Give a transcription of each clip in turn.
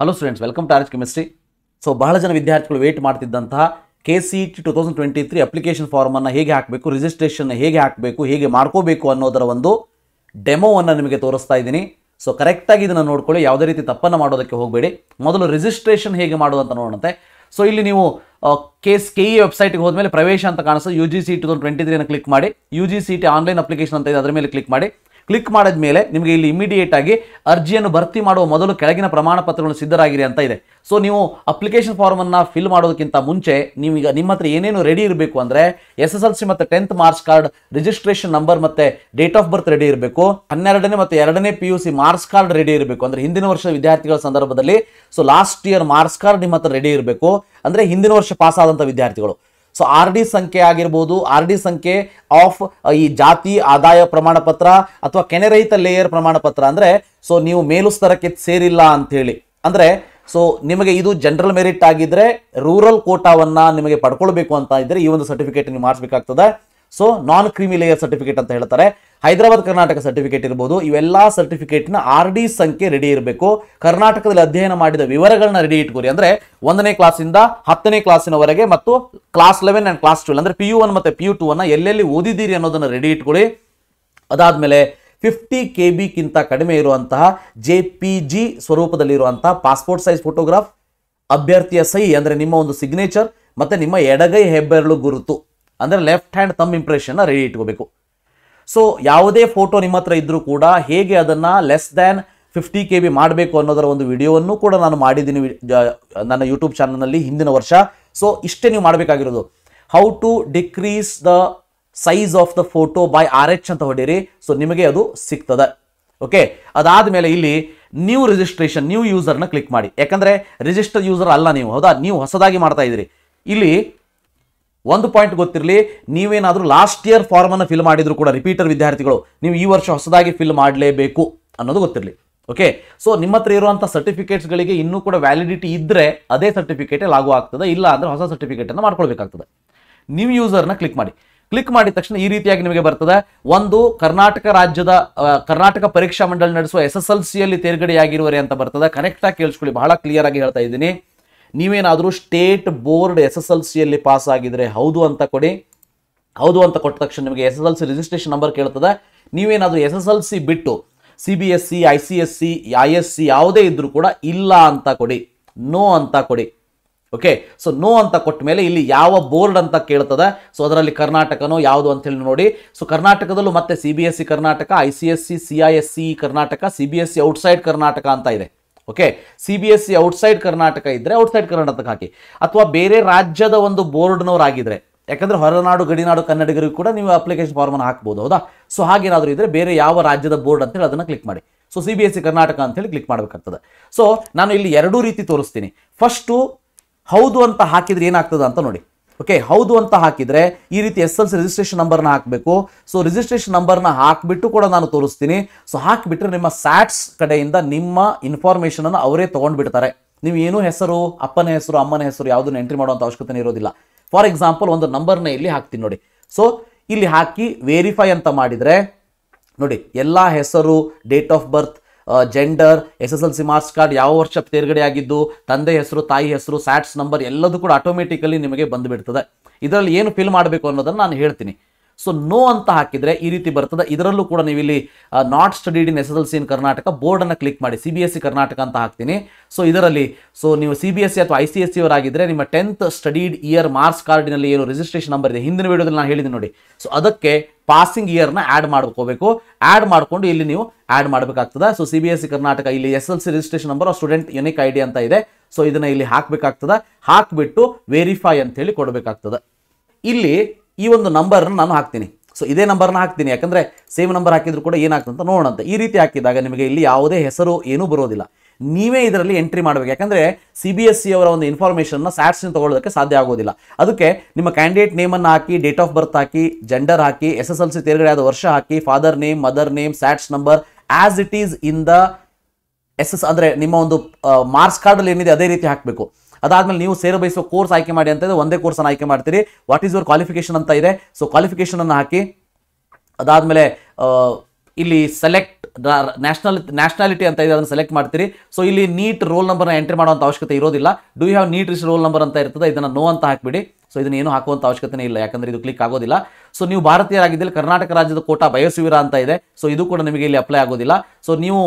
hello students welcome to arch chemistry so ಬಹಳ ಜನ ವಿದ್ಯಾರ್ಥಿಗಳು ವೇಟ್ ಮಾಡ್ತಿದ್ದಂತಹ K C T two thousand twenty three application ಫಾರ್ಮನ್ನು ಹೇಗೆ ಹಾಕಬೇಕು ರಿಜಿಸ್ಟ್ರೇಷನ್ ಹೇಗೆ ಹಾಕಬೇಕು ಹೇಗೆ ಮಾಡ್ಕೋಬೇಕು ಅನ್ನೋದರ ಒಂದು ಡೆಮೋವನ್ನು ನಿಮಗೆ ತೋರಿಸ್ತಾ ಇದ್ದೀನಿ ಸೊ ಕರೆಕ್ಟಾಗಿ ಇದನ್ನು ನೋಡ್ಕೊಳ್ಳಿ ಯಾವುದೇ ರೀತಿ ತಪ್ಪನ್ನು ಮಾಡೋದಕ್ಕೆ ಹೋಗಬೇಡಿ ಮೊದಲು ರಿಜಿಸ್ಟ್ರೇಷನ್ ಹೇಗೆ ಅಂತ ನೋಡೋಣಂತೆ ಸೊ ಇಲ್ಲಿ ನೀವು ಕೇಸ್ ಕೆ ಇ ವೆಬ್ಸೈಟ್ಗೆ ಹೋದ್ಮೇಲೆ ಪ್ರವೇಶ ಅಂತ ಕಾಣಿಸ್ತು U G C two thousand twenty ತ್ರೀನ ಕ್ಲಿಕ್ ಮಾಡಿ U G C T online application ಅಂತ ಇದೆ ಅದರ ಮೇಲೆ ಕ್ಲಿಕ್ ಮಾಡಿ ಕ್ಲಿಕ್ ಮಾಡಿದ ಮೇಲೆ ನಿಮಗೆ ಇಲ್ಲಿ ಇಮಿಡಿಯೇಟ್ ಆಗಿ ಅರ್ಜಿಯನ್ನು ಭರ್ತಿ ಮಾಡುವ ಮೊದಲು ಕೆಳಗಿನ ಪ್ರಮಾಣ ಪತ್ರಗಳು ಸಿದ್ಧರಾಗಿರಿ ಅಂತ ಇದೆ ಸೊ ನೀವು ಅಪ್ಲಿಕೇಶನ್ ಫಾರ್ಮನ್ನು ಫಿಲ್ ಮಾಡೋದಕ್ಕಿಂತ ಮುಂಚೆ ನೀವೀಗ ನಿಮ್ಮ ಹತ್ರ ಏನೇನು ರೆಡಿ ಇರಬೇಕು ಅಂದರೆ ಎಸ್ ಎಸ್ ಎಲ್ ಸಿ ಮತ್ತು tenth marks card registration number ಮತ್ತು ಡೇಟ್ ಆಫ್ ಬರ್ತ್ ರೆಡಿ ಇರಬೇಕು ಹನ್ನೆರಡನೇ ಮತ್ತು ಎರಡನೇ P U C marks card ready ಇರಬೇಕು ಅಂದರೆ ಹಿಂದಿನ ವರ್ಷ ವಿದ್ಯಾರ್ಥಿಗಳ ಸಂದರ್ಭದಲ್ಲಿ so last year marks card ನಿಮ್ಮ ಹತ್ರ ರೆಡಿ ಇರಬೇಕು ಅಂದರೆ ಹಿಂದಿನ ವರ್ಷ ಪಾಸ್ ಆದಂಥ ವಿದ್ಯಾರ್ಥಿಗಳು ಸೊ ಆರ್ ಡಿ ಸಂಖ್ಯೆ ಆಗಿರ್ಬೋದು ಆರ್ ಡಿ ಸಂಖ್ಯೆ ಆಫ್ ಈ ಜಾತಿ ಆದಾಯ ಪ್ರಮಾಣ ಪತ್ರ ಅಥವಾ ಕೆನೆರಹಿತ ಲೇಯರ್ ಪ್ರಮಾಣ ಪತ್ರ ಅಂದರೆ ಸೊ ನೀವು ಮೇಲುಸ್ತರಕ್ಕೆ ಸೇರಿಲ್ಲ ಅಂಥೇಳಿ ಅಂದರೆ ಸೊ ನಿಮಗೆ ಇದು ಜನರಲ್ ಮೆರಿಟ್ ಆಗಿದ್ರೆ ರೂರಲ್ ಕೋಟಾವನ್ನು ನಿಮಗೆ ಪಡ್ಕೊಳ್ಬೇಕು ಅಂತ ಇದ್ದರೆ ಈ ಒಂದು ಸರ್ಟಿಫಿಕೇಟ್ ನೀವು ಮಾಡಿಸ್ಬೇಕಾಗ್ತದೆ so non creamy layer layer certificate ಅಂತ ಹೇಳ್ತಾರೆ ಹೈದರಾಬಾದ್ ಕರ್ನಾಟಕ ಸರ್ಟಿಫಿಕೇಟ್ ಇರ್ಬೋದು ಇವೆಲ್ಲ ಸರ್ಟಿಫಿಕೇಟ್ನ ಆರ್ ಡಿ ಸಂಖ್ಯೆ ರೆಡಿ ಇರಬೇಕು ಕರ್ನಾಟಕದಲ್ಲಿ ಅಧ್ಯಯನ ಮಾಡಿದ ವಿವರಗಳನ್ನ ರೆಡಿ ಇಟ್ಕೋರಿ ಅಂದ್ರೆ ಒಂದನೇ ಕ್ಲಾಸಿಂದ ಹತ್ತನೇ ಕ್ಲಾಸಿನವರೆಗೆ ಮತ್ತು class eleven and class twelve ಅಂದ್ರೆ ಪಿ ಯು ಒನ್ ಮತ್ತು ಪಿ ಯು ಟು ಅನ್ನ ಎಲ್ಲೆಲ್ಲಿ ಓದಿದ್ದೀರಿ ಅನ್ನೋದನ್ನ ರೆಡಿ ಇಟ್ಕೊಳ್ಳಿ ಅದಾದ್ಮೇಲೆ ಫಿಫ್ಟಿ ಕೆ ಬಿಕ್ಕಿಂತ ಕಡಿಮೆ ಇರುವಂತಹ ಜೆ ಪಿ ಜಿ ಸ್ವರೂಪದಲ್ಲಿರುವಂತಹ ಪಾಸ್ಪೋರ್ಟ್ ಸೈಜ್ ಫೋಟೋಗ್ರಾಫ್ ಅಭ್ಯರ್ಥಿಯ ಸಹಿ ಅಂದ್ರೆ ನಿಮ್ಮ ಒಂದು ಸಿಗ್ನೇಚರ್ ಮತ್ತೆ ನಿಮ್ಮ ಎಡಗೈ ಹೆಬ್ಬೆರಳು ಗುರುತು ಅಂದರೆ ಲೆಫ್ಟ್ ಹ್ಯಾಂಡ್ ತಮ್ಮ ಇಂಪ್ರೆಷನ್ನ ರೆಡಿ ಇಟ್ಕೋಬೇಕು ಸೊ ಯಾವುದೇ ಫೋಟೋ ನಿಮ್ಮ ಹತ್ರ ಇದ್ದರೂ ಕೂಡ ಹೇಗೆ ಅದನ್ನು less than fifty K B ಮಾಡಬೇಕು ಅನ್ನೋದರ ಒಂದು ವಿಡಿಯೋವನ್ನು ಕೂಡ ನಾನು ಮಾಡಿದ್ದೀನಿ ನನ್ನ ಯೂಟ್ಯೂಬ್ ಚಾನಲ್ನಲ್ಲಿ ಹಿಂದಿನ ವರ್ಷ ಸೊ ಇಷ್ಟೇ ನೀವು ಮಾಡಬೇಕಾಗಿರೋದು how to decrease the size of the photo by R H ಅಂತ ಹೊಡೀರಿ ಸೊ ನಿಮಗೆ ಅದು ಸಿಗ್ತದೆ ಓಕೆ ಅದಾದ ಮೇಲೆ ಇಲ್ಲಿ ನ್ಯೂ ರಿಜಿಸ್ಟ್ರೇಷನ್ ನ್ಯೂ ಯೂಸರ್ನ ಕ್ಲಿಕ್ ಮಾಡಿ ಯಾಕಂದರೆ ರಿಜಿಸ್ಟರ್ ಯೂಸರ್ ಅಲ್ಲ ನೀವು ಹೌದಾ ನೀವು ಹೊಸದಾಗಿ ಮಾಡ್ತಾ ಇದ್ದೀರಿ ಇಲ್ಲಿ ಒಂದು ಪಾಯಿಂಟ್ ಗೊತ್ತಿರಲಿ ನೀವೇನಾದರೂ ಲಾಸ್ಟ್ ಇಯರ್ ಫಾರ್ಮನ್ನು ಫಿಲ್ ಮಾಡಿದರೂ ಕೂಡ ರಿಪೀಟರ್ ವಿದ್ಯಾರ್ಥಿಗಳು ನೀವು ಈ ವರ್ಷ ಹೊಸದಾಗಿ ಫಿಲ್ ಮಾಡಲೇಬೇಕು ಅನ್ನೋದು ಗೊತ್ತಿರಲಿ ಓಕೆ ಸೊ ನಿಮ್ಮ ಹತ್ರ ಇರುವಂಥ ಸರ್ಟಿಫಿಕೇಟ್ಸ್ಗಳಿಗೆ ಇನ್ನೂ ಕೂಡ ವ್ಯಾಲಿಡಿಟಿ ಇದ್ದರೆ ಅದೇ ಸರ್ಟಿಫಿಕೇಟೇ ಲಾಗು ಆಗ್ತದೆ ಇಲ್ಲ ಅಂದರೆ ಹೊಸ ಸರ್ಟಿಫಿಕೇಟನ್ನು ಮಾಡ್ಕೊಳ್ಬೇಕಾಗ್ತದೆ ನೀವು ಯೂಸರ್ನ ಕ್ಲಿಕ್ ಮಾಡಿ ಕ್ಲಿಕ್ ಮಾಡಿದ ತಕ್ಷಣ ಈ ರೀತಿಯಾಗಿ ನಿಮಗೆ ಬರ್ತದೆ ಒಂದು ಕರ್ನಾಟಕ ರಾಜ್ಯದ ಕರ್ನಾಟಕ ಪರೀಕ್ಷಾ ಮಂಡಳಿ ನಡೆಸುವ ಎಸ್ ಎಸ್ ಎಲ್ ಸಿಯಲ್ಲಿ ತೇರ್ಗಡೆಯಾಗಿರುವರೆ ಅಂತ ಬರ್ತದೆ ಕನೆಕ್ಟಾಗಿ ಕೇಳಿಸ್ಕೊಳ್ಳಿ ಬಹಳ ಕ್ಲಿಯರ್ ಆಗಿ ಹೇಳ್ತಾ ಇದ್ದೀನಿ ನೀವೇನಾದರೂ state board S S L ಸಿಯಲ್ಲಿ ಪಾಸ್ ಆಗಿದ್ರೆ ಹೌದು ಅಂತ ಕೊಡಿ ಹೌದು ಅಂತ ಕೊಟ್ಟ ತಕ್ಷಣ ನಿಮಗೆ S S L C registration number ಕೇಳ್ತದೆ ನೀವೇನಾದರೂ ಎಸ್ ಎಸ್ ಎಲ್ ಸಿ ಬಿಟ್ಟು C B S C I C S C I S C ಯಾವುದೇ ಇದ್ದರೂ ಕೂಡ ಇಲ್ಲ ಅಂತ ಕೊಡಿ ನೋ ಅಂತ ಕೊಡಿ ಓಕೆ ಸೊ ನೋ ಅಂತ ಕೊಟ್ಟ ಮೇಲೆ ಇಲ್ಲಿ ಯಾವ ಬೋರ್ಡ್ ಅಂತ ಕೇಳ್ತದೆ ಸೊ ಅದರಲ್ಲಿ ಕರ್ನಾಟಕನೋ ಯಾವುದು ಅಂತೇಳಿ ನೋಡಿ ಸೊ ಕರ್ನಾಟಕದಲ್ಲೂ ಮತ್ತೆ C B S C Karnataka I C S C C I S C Karnataka C B S C outside Karnataka ಅಂತ ಇದೆ okay C B S C outside Karnataka ಇದ್ದರೆ ಔಟ್ಸೈಡ್ ಕರ್ನಾಟಕ ಹಾಕಿ ಅಥವಾ ಬೇರೆ ರಾಜ್ಯದ ಒಂದು ಆಗಿದ್ರೆ ಯಾಕಂದ್ರೆ ಹೊರನಾಡು ಗಡಿನಾಡು ಕನ್ನಡಿಗರಿಗೂ ಕೂಡ ನೀವು ಅಪ್ಲಿಕೇಶನ್ ಫಾರ್ಮನ್ನು ಹಾಕ್ಬೋದು ಹೌದಾ ಸೊ ಹಾಗೇನಾದರೂ ಇದ್ದರೆ ಬೇರೆ ಯಾವ ರಾಜ್ಯದ ಬೋರ್ಡ್ ಅಂತೇಳಿ ಅದನ್ನು ಕ್ಲಿಕ್ ಮಾಡಿ so C B S C e Karnataka ಅಂತೇಳಿ ಕ್ಲಿಕ್ ಮಾಡಬೇಕಾಗ್ತದೆ ಸೊ ನಾನು ಇಲ್ಲಿ ಎರಡೂ ರೀತಿ ತೋರಿಸ್ತೀನಿ ಫಸ್ಟು ಹೌದು ಅಂತ ಹಾಕಿದ್ರೆ ಏನಾಗ್ತದೆ ಅಂತ ನೋಡಿ ಓಕೆ ಹೌದು ಅಂತ ಹಾಕಿದ್ರೆ ಈ ರೀತಿ ಎಸ್ ಎಲ್ ಸಿ ರಿಜಿಸ್ಟ್ರೇಷನ್ ನಂಬರ್ನ ಹಾಕಬೇಕು ಸೊ ರಿಜಿಸ್ಟ್ರೇಷನ್ ನಂಬರ್ನ ಹಾಕಿಬಿಟ್ಟು ಕೂಡ ನಾನು ತೋರಿಸ್ತೀನಿ ಸೊ ಹಾಕಿಬಿಟ್ರೆ ನಿಮ್ಮ ಸ್ಯಾಟ್ಸ್ ಕಡೆಯಿಂದ ನಿಮ್ಮ ಅನ್ನು ಅವರೇ ತೊಗೊಂಡ್ಬಿಡ್ತಾರೆ ನೀವು ಏನು ಹೆಸರು ಅಪ್ಪನ ಹೆಸರು ಅಮ್ಮನ ಹೆಸರು ಯಾವುದನ್ನು ಎಂಟ್ರಿ ಮಾಡುವಂಥ ಅವಶ್ಯಕತೆ ಇರೋದಿಲ್ಲ ಫಾರ್ ಎಕ್ಸಾಂಪಲ್ ಒಂದು ನಂಬರ್ನ ಇಲ್ಲಿ ಹಾಕ್ತೀನಿ ನೋಡಿ ಸೊ ಇಲ್ಲಿ ಹಾಕಿ ವೇರಿಫೈ ಅಂತ ಮಾಡಿದರೆ ನೋಡಿ ಎಲ್ಲ ಹೆಸರು date of birth gender S S L C marks card ಯಾವ ವರ್ಷ ತೇರ್ಗಡೆ ಆಗಿದ್ದು ತಂದೆ ಹೆಸರು ತಾಯಿ ಹೆಸರು ಸ್ಯಾಟ್ಸ್ ನಂಬರ್ ಎಲ್ಲದೂ ಕೂಡ ಆಟೋಮೆಟಿಕಲಿ ನಿಮಗೆ ಬಂದುಬಿಡ್ತದೆ ಇದರಲ್ಲಿ ಏನು ಫಿಲ್ ಮಾಡಬೇಕು ಅನ್ನೋದನ್ನು ನಾನು ಹೇಳ್ತೀನಿ ಸೊ ನೋ ಅಂತ ಹಾಕಿದರೆ ಈ ರೀತಿ ಬರ್ತದೆ ಇದರಲ್ಲೂ ಕೂಡ ನೀವು ಇಲ್ಲಿ not studied in S S L C in Karnataka ಬೋರ್ಡನ್ನು ಕ್ಲಿಕ್ ಮಾಡಿ C B S C Karnataka ಅಂತ ಹಾಕ್ತೀನಿ ಸೊ ಇದರಲ್ಲಿ ಸೊ ನೀವು ಸಿ ಬಿ ಎಸ್ ಸಿ ಅಥವಾ ಐ ಸಿ ಎಸ್ ಸಿ ನಿಮ್ಮ ಟೆಂತ್ ಸ್ಟಡೀಡ್ ಇಯರ್ ಮಾರ್ಕ್ಸ್ ಕಾರ್ಡಿನಲ್ಲಿ ಏನು ರಿಜಿಸ್ಟ್ರೇಷನ್ ನಂಬರ್ ಇದೆ ಹಿಂದಿನ ವಿಡಿಯೋದಲ್ಲಿ ನಾನು ಹೇಳಿದ್ದೀನಿ ನೋಡಿ ಸೊ ಅದಕ್ಕೆ ಪಾಸಿಂಗ್ ಇಯರ್ನ ಆ್ಯಡ್ ಮಾಡ್ಕೋಬೇಕು ಆ್ಯಡ್ ಮಾಡಿಕೊಂಡು ಇಲ್ಲಿ ನೀವು ಆ್ಯಡ್ ಮಾಡಬೇಕಾಗ್ತದೆ so C B S C Karnataka ಇಲ್ಲಿ S L C registration number student unique I D ಅಂತ ಇದೆ ಸೊ ಇದನ್ನು ಇಲ್ಲಿ ಹಾಕಬೇಕಾಗ್ತದೆ ಹಾಕಿಬಿಟ್ಟು ವೆರಿಫೈ ಅಂತ ಹೇಳಿ ಕೊಡಬೇಕಾಗ್ತದೆ ಇಲ್ಲಿ ಈ ಒಂದು ನಂಬರ್ನ ನಾನು ಹಾಕ್ತೀನಿ ಸೊ ಇದೇ ನಂಬರ್ನ ಹಾಕ್ತೀನಿ ಯಾಕಂದರೆ ಸೇಮ್ ನಂಬರ್ ಹಾಕಿದ್ರು ಕೂಡ ಏನಾಗ್ತಂತ ಅಂತ ಈ ರೀತಿ ಹಾಕಿದಾಗ ನಿಮಗೆ ಇಲ್ಲಿ ಯಾವುದೇ ಹೆಸರು ಏನೂ ಬರೋದಿಲ್ಲ ನೀವೇ ಇದರಲ್ಲಿ ಎಂಟ್ರಿ ಮಾಡಬೇಕು ಯಾಕಂದರೆ C B S C e ಅವರ ಒಂದು ಇನ್ಫಾರ್ಮೇಷನ್ನ ಸ್ಯಾಟ್ಸ್ನ ತೊಗೊಳ್ಳೋದಕ್ಕೆ ಸಾಧ್ಯ ಆಗೋದಿಲ್ಲ ಅದಕ್ಕೆ ನಿಮ್ಮ ಕ್ಯಾಂಡಿಡೇಟ್ ನೇಮನ್ನು ಹಾಕಿ ಡೇಟ್ ಆಫ್ ಬರ್ತ್ ಹಾಕಿ ಜೆಂಡರ್ ಹಾಕಿ ಎಸ್ ಎಸ್ ಎಲ್ ಸಿ ತೇರ್ಗಡೆ ಆದ ವರ್ಷ ಹಾಕಿ father name mother name SATS number as it is in the S S ಅಂದರೆ ನಿಮ್ಮ ಒಂದು ಮಾರ್ಕ್ಸ್ ಕಾರ್ಡಲ್ಲಿ ಏನಿದೆ ಅದೇ ರೀತಿ ಹಾಕಬೇಕು ಅದಾದ್ಮೇಲೆ ನೀವು ಸೇರ ಬಯಸುವ ಕೋರ್ಸ್ ಆಯ್ಕೆ ಮಾಡಿ ಅಂತ ಇದೆ ಒಂದೇ ಕೋರ್ಸ್ ಅನ್ನು ಆಯ್ಕೆ ಮಾಡ್ತೀರಿ ವಾಟ್ ಇಸ್ ಯುವರ್ ಕ್ವಾಲಿಫಿಕೇಶನ್ ಅಂತ ಇದೆ ಸೊ ಕ್ವಾಲಿಫಿಕೇಶನ್ ಅನ್ನು ಹಾಕಿ ಅದಾದ್ಮೇಲೆ ಇಲ್ಲಿ ಸೆಲೆಕ್ಟ್ ನ್ಯಾಷನಲ್ ನ್ಯಾಷನಾಲಿಟಿ ಅಂತ ಇದೆ ಅದನ್ನು ಸೆಲೆಕ್ಟ್ ಮಾಡ್ತೀರಿ ಸೊ ಇಲ್ಲಿ ನೀಟ್ ರೋಲ್ ನಂಬರ್ನ ಎಂಟ್ರಿ ಮಾಡುವಂಥ ಅವಶ್ಯಕತೆ ಇರೋದಿಲ್ಲ ಡೂ ಹ್ಯಾವ್ ನೀಟ್ ರಿಸ್ ರೋಲ್ ನಂಬರ್ ಅಂತ ಇರ್ತದೆ ಇದನ್ನು ನೋ ಅಂತ ಹಾಕ್ಬಿಡಿ ಸೊ ಇದನ್ನ ಏನು ಹಾಕುವಂಥ ಅವಶ್ಯಕತೆ ಇಲ್ಲ ಯಾಕಂದರೆ ಇದು ಕ್ಲಿಕ್ ಆಗೋದಿಲ್ಲ ಸೊ ನೀವು ಭಾರತೀಯರಾಗಿದ್ದಲ್ಲಿ ಕರ್ನಾಟಕ ರಾಜ್ಯದ ಕೋಟಾ ಬಯೋಸುವಿರ ಅಂತ ಇದೆ ಸೊ ಇದು ಕೂಡ ನಿಮಗೆ ಇಲ್ಲಿ ಅಪ್ಲೈ ಆಗೋದಿಲ್ಲ ಸೊ ನೀವು